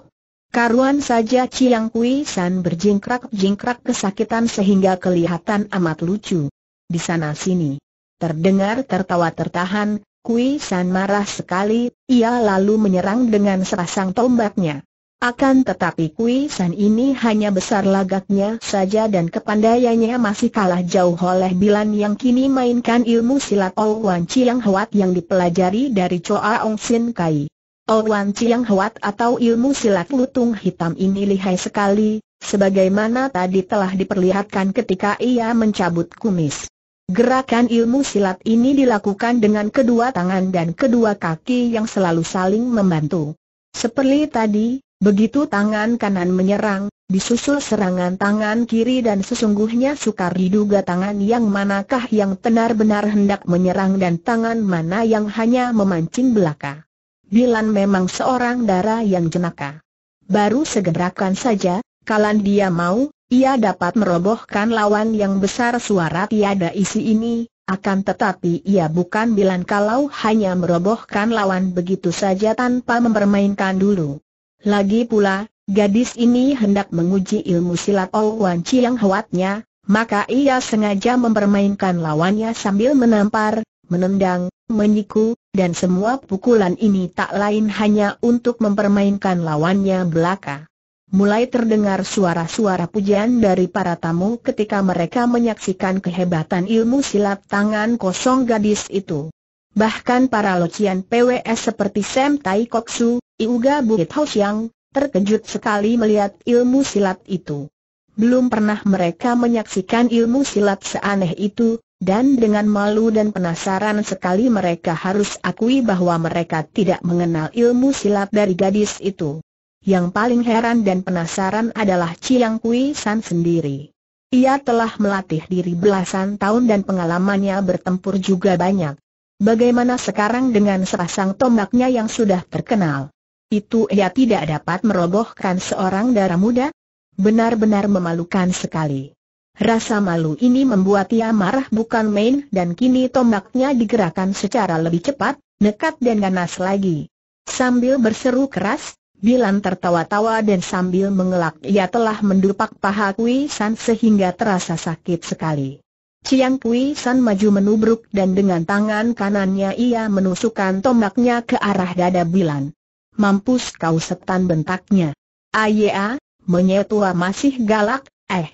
Karuan saja Ciang Kui San berjingkrak-jingkrak kesakitan sehingga kelihatan amat lucu. Di sana sini. Terdengar tertawa tertahan, Kui San marah sekali, ia lalu menyerang dengan serasang tombaknya. Akan tetapi Kui San ini hanya besar lagaknya saja dan kepandaiannya masih kalah jauh oleh Bilan yang kini mainkan ilmu silat Owan Chiang Huat yang dipelajari dari Choa Ong Sin Kai. Owan Chiang Huat atau ilmu silat lutung hitam ini lihai sekali, sebagaimana tadi telah diperlihatkan ketika ia mencabut kumis. Gerakan ilmu silat ini dilakukan dengan kedua tangan dan kedua kaki yang selalu saling membantu. Seperti tadi, Begitu tangan kanan menyerang, disusul serangan tangan kiri dan sesungguhnya sukar diduga tangan yang manakah yang benar-benar hendak menyerang dan tangan mana yang hanya memancing belaka. Bilan memang seorang darah yang jenaka. Baru segerakan saja, kalan dia mau, ia dapat merobohkan lawan yang besar suara tiada isi ini, akan tetapi ia bukan bilan kalau hanya merobohkan lawan begitu saja tanpa mempermainkan dulu. Lagi pula, gadis ini hendak menguji ilmu silat Owan Chiang huatnya, maka ia sengaja mempermainkan lawannya sambil menampar, menendang, menyiku, dan semua pukulan ini tak lain hanya untuk mempermainkan lawannya belaka. Mulai terdengar suara-suara pujian dari para tamu ketika mereka menyaksikan kehebatan ilmu silat tangan kosong gadis itu. Bahkan para locian PWS seperti Sam Tai Kok Su, Iuga Bukit Ho Siang, terkejut sekali melihat ilmu silat itu. Belum pernah mereka menyaksikan ilmu silat seaneh itu, dan dengan malu dan penasaran sekali mereka harus akui bahwa mereka tidak mengenal ilmu silat dari gadis itu. Yang paling heran dan penasaran adalah Chiang Kui San sendiri. Ia telah melatih diri belasan tahun dan pengalamannya bertempur juga banyak. Bagaimana sekarang dengan sepasang tombaknya yang sudah terkenal? Itu ia tidak dapat merobohkan seorang darah muda? Benar-benar memalukan sekali. Rasa malu ini membuat ia marah bukan main dan kini tombaknya digerakkan secara lebih cepat, nekat dan ganas lagi. Sambil berseru keras, Bilan tertawa-tawa dan sambil mengelak ia telah mendupak paha Kui San sehingga terasa sakit sekali. Chiang Pui San maju menubruk dan dengan tangan kanannya ia menusukkan tombaknya ke arah dada Bilan. Mampus kau setan bentaknya. Ayea, menyetua masih galak, eh.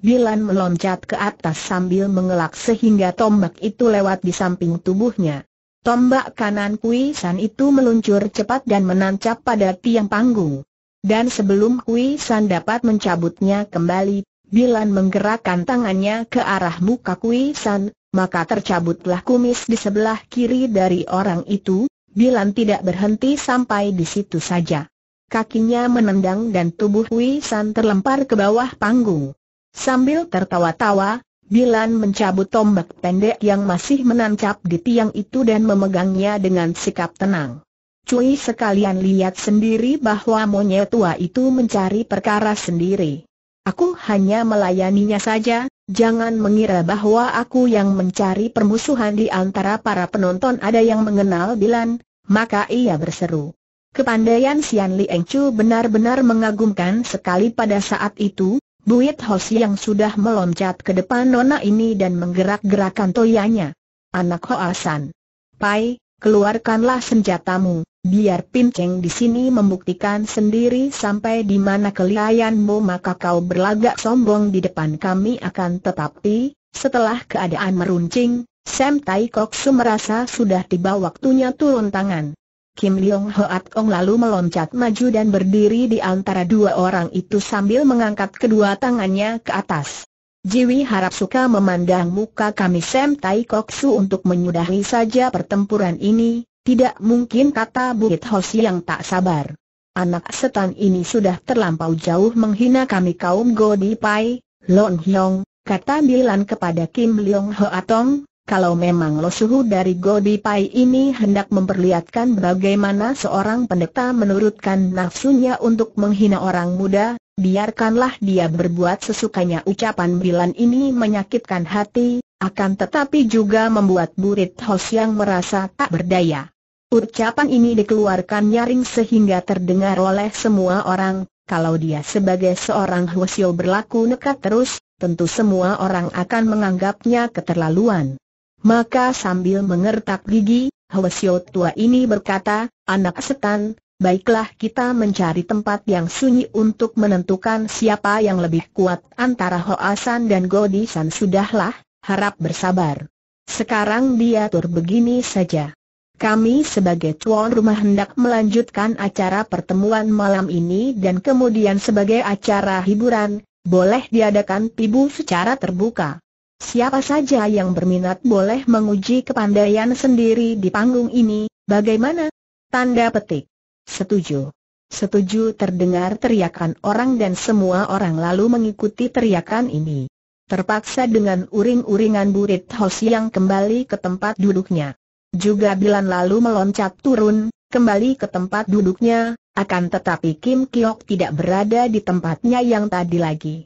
Bilan meloncat ke atas sambil mengelak sehingga tombak itu lewat di samping tubuhnya. Tombak kanan Kui San itu meluncur cepat dan menancap pada tiang panggung. Dan sebelum Kui San dapat mencabutnya kembali, Bilan menggerakkan tangannya ke arah muka Kui San, maka tercabutlah kumis di sebelah kiri dari orang itu, Bilan tidak berhenti sampai di situ saja. Kakinya menendang dan tubuh Kui San terlempar ke bawah panggung. Sambil tertawa-tawa, Bilan mencabut tombak pendek yang masih menancap di tiang itu dan memegangnya dengan sikap tenang. Cui sekalian lihat sendiri bahwa monyet tua itu mencari perkara sendiri. Aku hanya melayaninya saja, jangan mengira bahwa aku yang mencari permusuhan di antara para penonton ada yang mengenal Bilan, maka ia berseru. Kepandaian Sian Li Eng benar-benar mengagumkan sekali pada saat itu, Buit Hos yang sudah meloncat ke depan nona ini dan menggerak gerakkan toyanya. Anak Hoasan. Pai, keluarkanlah senjatamu biar Pinceng di sini membuktikan sendiri sampai di mana kelihayanmu maka kau berlagak sombong di depan kami akan tetapi, setelah keadaan meruncing, Sam Tai Kok Su merasa sudah tiba waktunya turun tangan. Kim Leong Hoat Kong lalu meloncat maju dan berdiri di antara dua orang itu sambil mengangkat kedua tangannya ke atas. Jiwi harap suka memandang muka kami Sam Tai Kok Su untuk menyudahi saja pertempuran ini, tidak mungkin kata Buit Hosi yang tak sabar. Anak setan ini sudah terlampau jauh menghina kami kaum Godi Pai, Lon Hyong, kata Bilan kepada Kim Leong Ho Atong, kalau memang lo suhu dari Godi Pai ini hendak memperlihatkan bagaimana seorang pendeta menurutkan nafsunya untuk menghina orang muda, biarkanlah dia berbuat sesukanya ucapan Bilan ini menyakitkan hati, akan tetapi juga membuat burit Hos yang merasa tak berdaya. Ucapan ini dikeluarkan nyaring sehingga terdengar oleh semua orang, kalau dia sebagai seorang Hosio berlaku nekat terus, tentu semua orang akan menganggapnya keterlaluan. Maka sambil mengertak gigi, Hosio tua ini berkata, anak setan, baiklah kita mencari tempat yang sunyi untuk menentukan siapa yang lebih kuat antara Hoasan dan Godisan sudahlah, harap bersabar. Sekarang diatur begini saja. Kami sebagai tuan rumah hendak melanjutkan acara pertemuan malam ini dan kemudian sebagai acara hiburan, boleh diadakan pibu secara terbuka. Siapa saja yang berminat boleh menguji kepandaian sendiri di panggung ini, bagaimana? Tanda petik. Setuju. Setuju terdengar teriakan orang dan semua orang lalu mengikuti teriakan ini terpaksa dengan uring-uringan burit Hos yang kembali ke tempat duduknya. Juga Bilan lalu meloncat turun, kembali ke tempat duduknya, akan tetapi Kim Kiok tidak berada di tempatnya yang tadi lagi.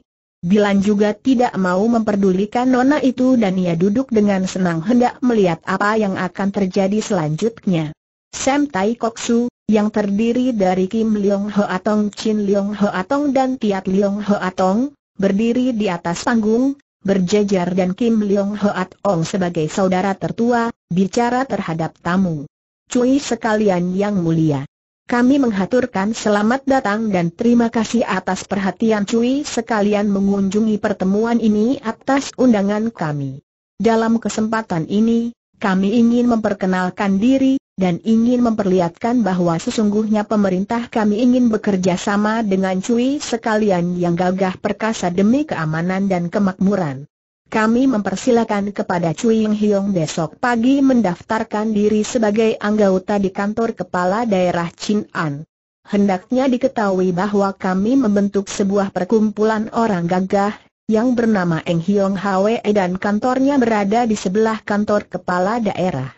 Bilan juga tidak mau memperdulikan nona itu dan ia duduk dengan senang hendak melihat apa yang akan terjadi selanjutnya. Sam Tai Kok Su, yang terdiri dari Kim Leong Ho Atong, Chin Leong Ho Atong dan Tiat Leong Ho Atong, berdiri di atas panggung, berjejer dan Kim Leong Hoat Ong sebagai saudara tertua, bicara terhadap tamu. Cui sekalian yang mulia. Kami menghaturkan selamat datang dan terima kasih atas perhatian Cui sekalian mengunjungi pertemuan ini atas undangan kami. Dalam kesempatan ini, kami ingin memperkenalkan diri, dan ingin memperlihatkan bahwa sesungguhnya pemerintah kami ingin bekerja sama dengan Cui sekalian yang gagah perkasa demi keamanan dan kemakmuran. Kami mempersilakan kepada Cui Ying Hiong besok pagi mendaftarkan diri sebagai anggota di kantor kepala daerah Chin An. Hendaknya diketahui bahwa kami membentuk sebuah perkumpulan orang gagah yang bernama Eng Hiong Hwe dan kantornya berada di sebelah kantor kepala daerah.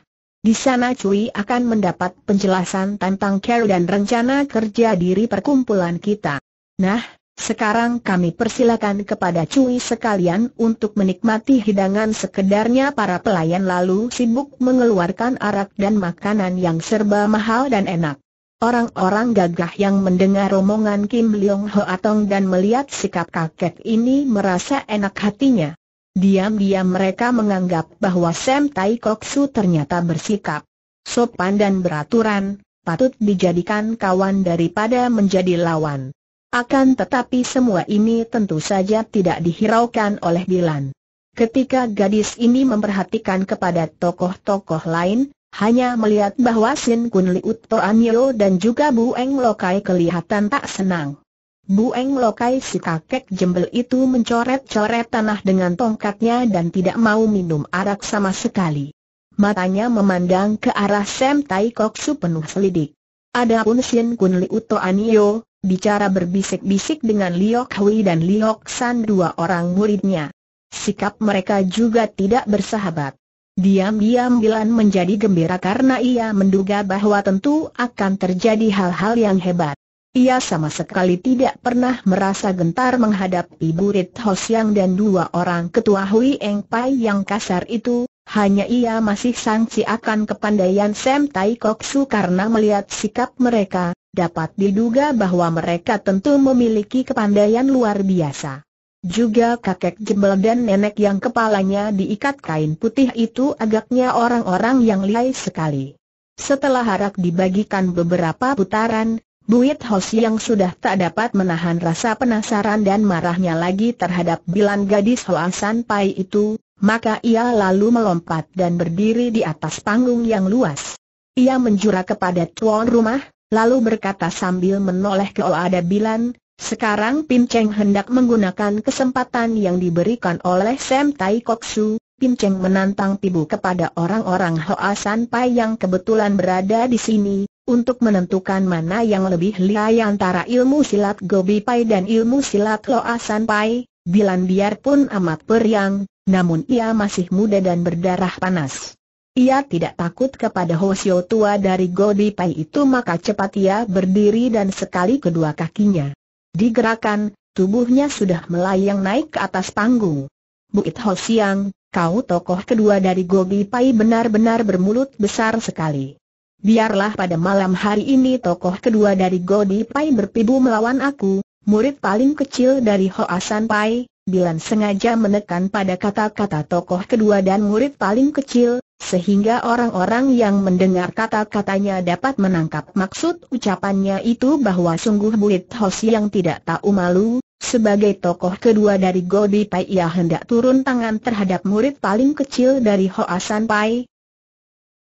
Di sana Cui akan mendapat penjelasan tentang care dan rencana kerja diri perkumpulan kita. Nah, sekarang kami persilakan kepada Cui sekalian untuk menikmati hidangan sekedarnya para pelayan lalu sibuk mengeluarkan arak dan makanan yang serba mahal dan enak. Orang-orang gagah yang mendengar omongan Kim Leong Ho Atong dan melihat sikap kakek ini merasa enak hatinya. Diam-diam mereka menganggap bahwa Sam Tai Kok Su ternyata bersikap sopan dan beraturan, patut dijadikan kawan daripada menjadi lawan. Akan tetapi semua ini tentu saja tidak dihiraukan oleh Dilan. Ketika gadis ini memperhatikan kepada tokoh-tokoh lain, hanya melihat bahwa Sin Kun Liut Anio dan juga Bu Eng Lokai kelihatan tak senang. Bueng Lokai si kakek jembel itu mencoret-coret tanah dengan tongkatnya dan tidak mau minum arak sama sekali. Matanya memandang ke arah Sam Tai Kok Su penuh selidik. Adapun Sien Kun Li Uto Anio, bicara berbisik-bisik dengan Liok Hui dan Liok San dua orang muridnya. Sikap mereka juga tidak bersahabat. Diam-diam Bilan menjadi gembira karena ia menduga bahwa tentu akan terjadi hal-hal yang hebat. Ia sama sekali tidak pernah merasa gentar menghadapi Burit Ho yang dan dua orang ketua Hui Eng Pai yang kasar itu, hanya ia masih sangsi akan kepandaian Sam Tai Kok Su karena melihat sikap mereka, dapat diduga bahwa mereka tentu memiliki kepandaian luar biasa. Juga kakek jembel dan nenek yang kepalanya diikat kain putih itu agaknya orang-orang yang lihai sekali. Setelah harap dibagikan beberapa putaran, Buit Hos yang sudah tak dapat menahan rasa penasaran dan marahnya lagi terhadap bilan gadis Hoasan Pai itu, maka ia lalu melompat dan berdiri di atas panggung yang luas. Ia menjura kepada tuan rumah, lalu berkata sambil menoleh ke Oada Bilan, sekarang Pinceng hendak menggunakan kesempatan yang diberikan oleh Sam Tai Kok Su, Pinceng menantang pibu kepada orang-orang Hoa San Pai yang kebetulan berada di sini, untuk menentukan mana yang lebih lihai antara ilmu silat Gobi Pai dan ilmu silat Loasan Pai, Bilan biarpun amat periang, namun ia masih muda dan berdarah panas. Ia tidak takut kepada Hosio tua dari Gobi Pai itu maka cepat ia berdiri dan sekali kedua kakinya digerakkan, tubuhnya sudah melayang naik ke atas panggung. Bukit Hosiang, kau tokoh kedua dari Gobi Pai benar-benar bermulut besar sekali biarlah pada malam hari ini tokoh kedua dari Godi Pai berpibu melawan aku, murid paling kecil dari Hoasan Pai, Bilan sengaja menekan pada kata-kata tokoh kedua dan murid paling kecil, sehingga orang-orang yang mendengar kata-katanya dapat menangkap maksud ucapannya itu bahwa sungguh murid Hosi yang tidak tahu malu, sebagai tokoh kedua dari Godi Pai ia hendak turun tangan terhadap murid paling kecil dari Hoasan Pai,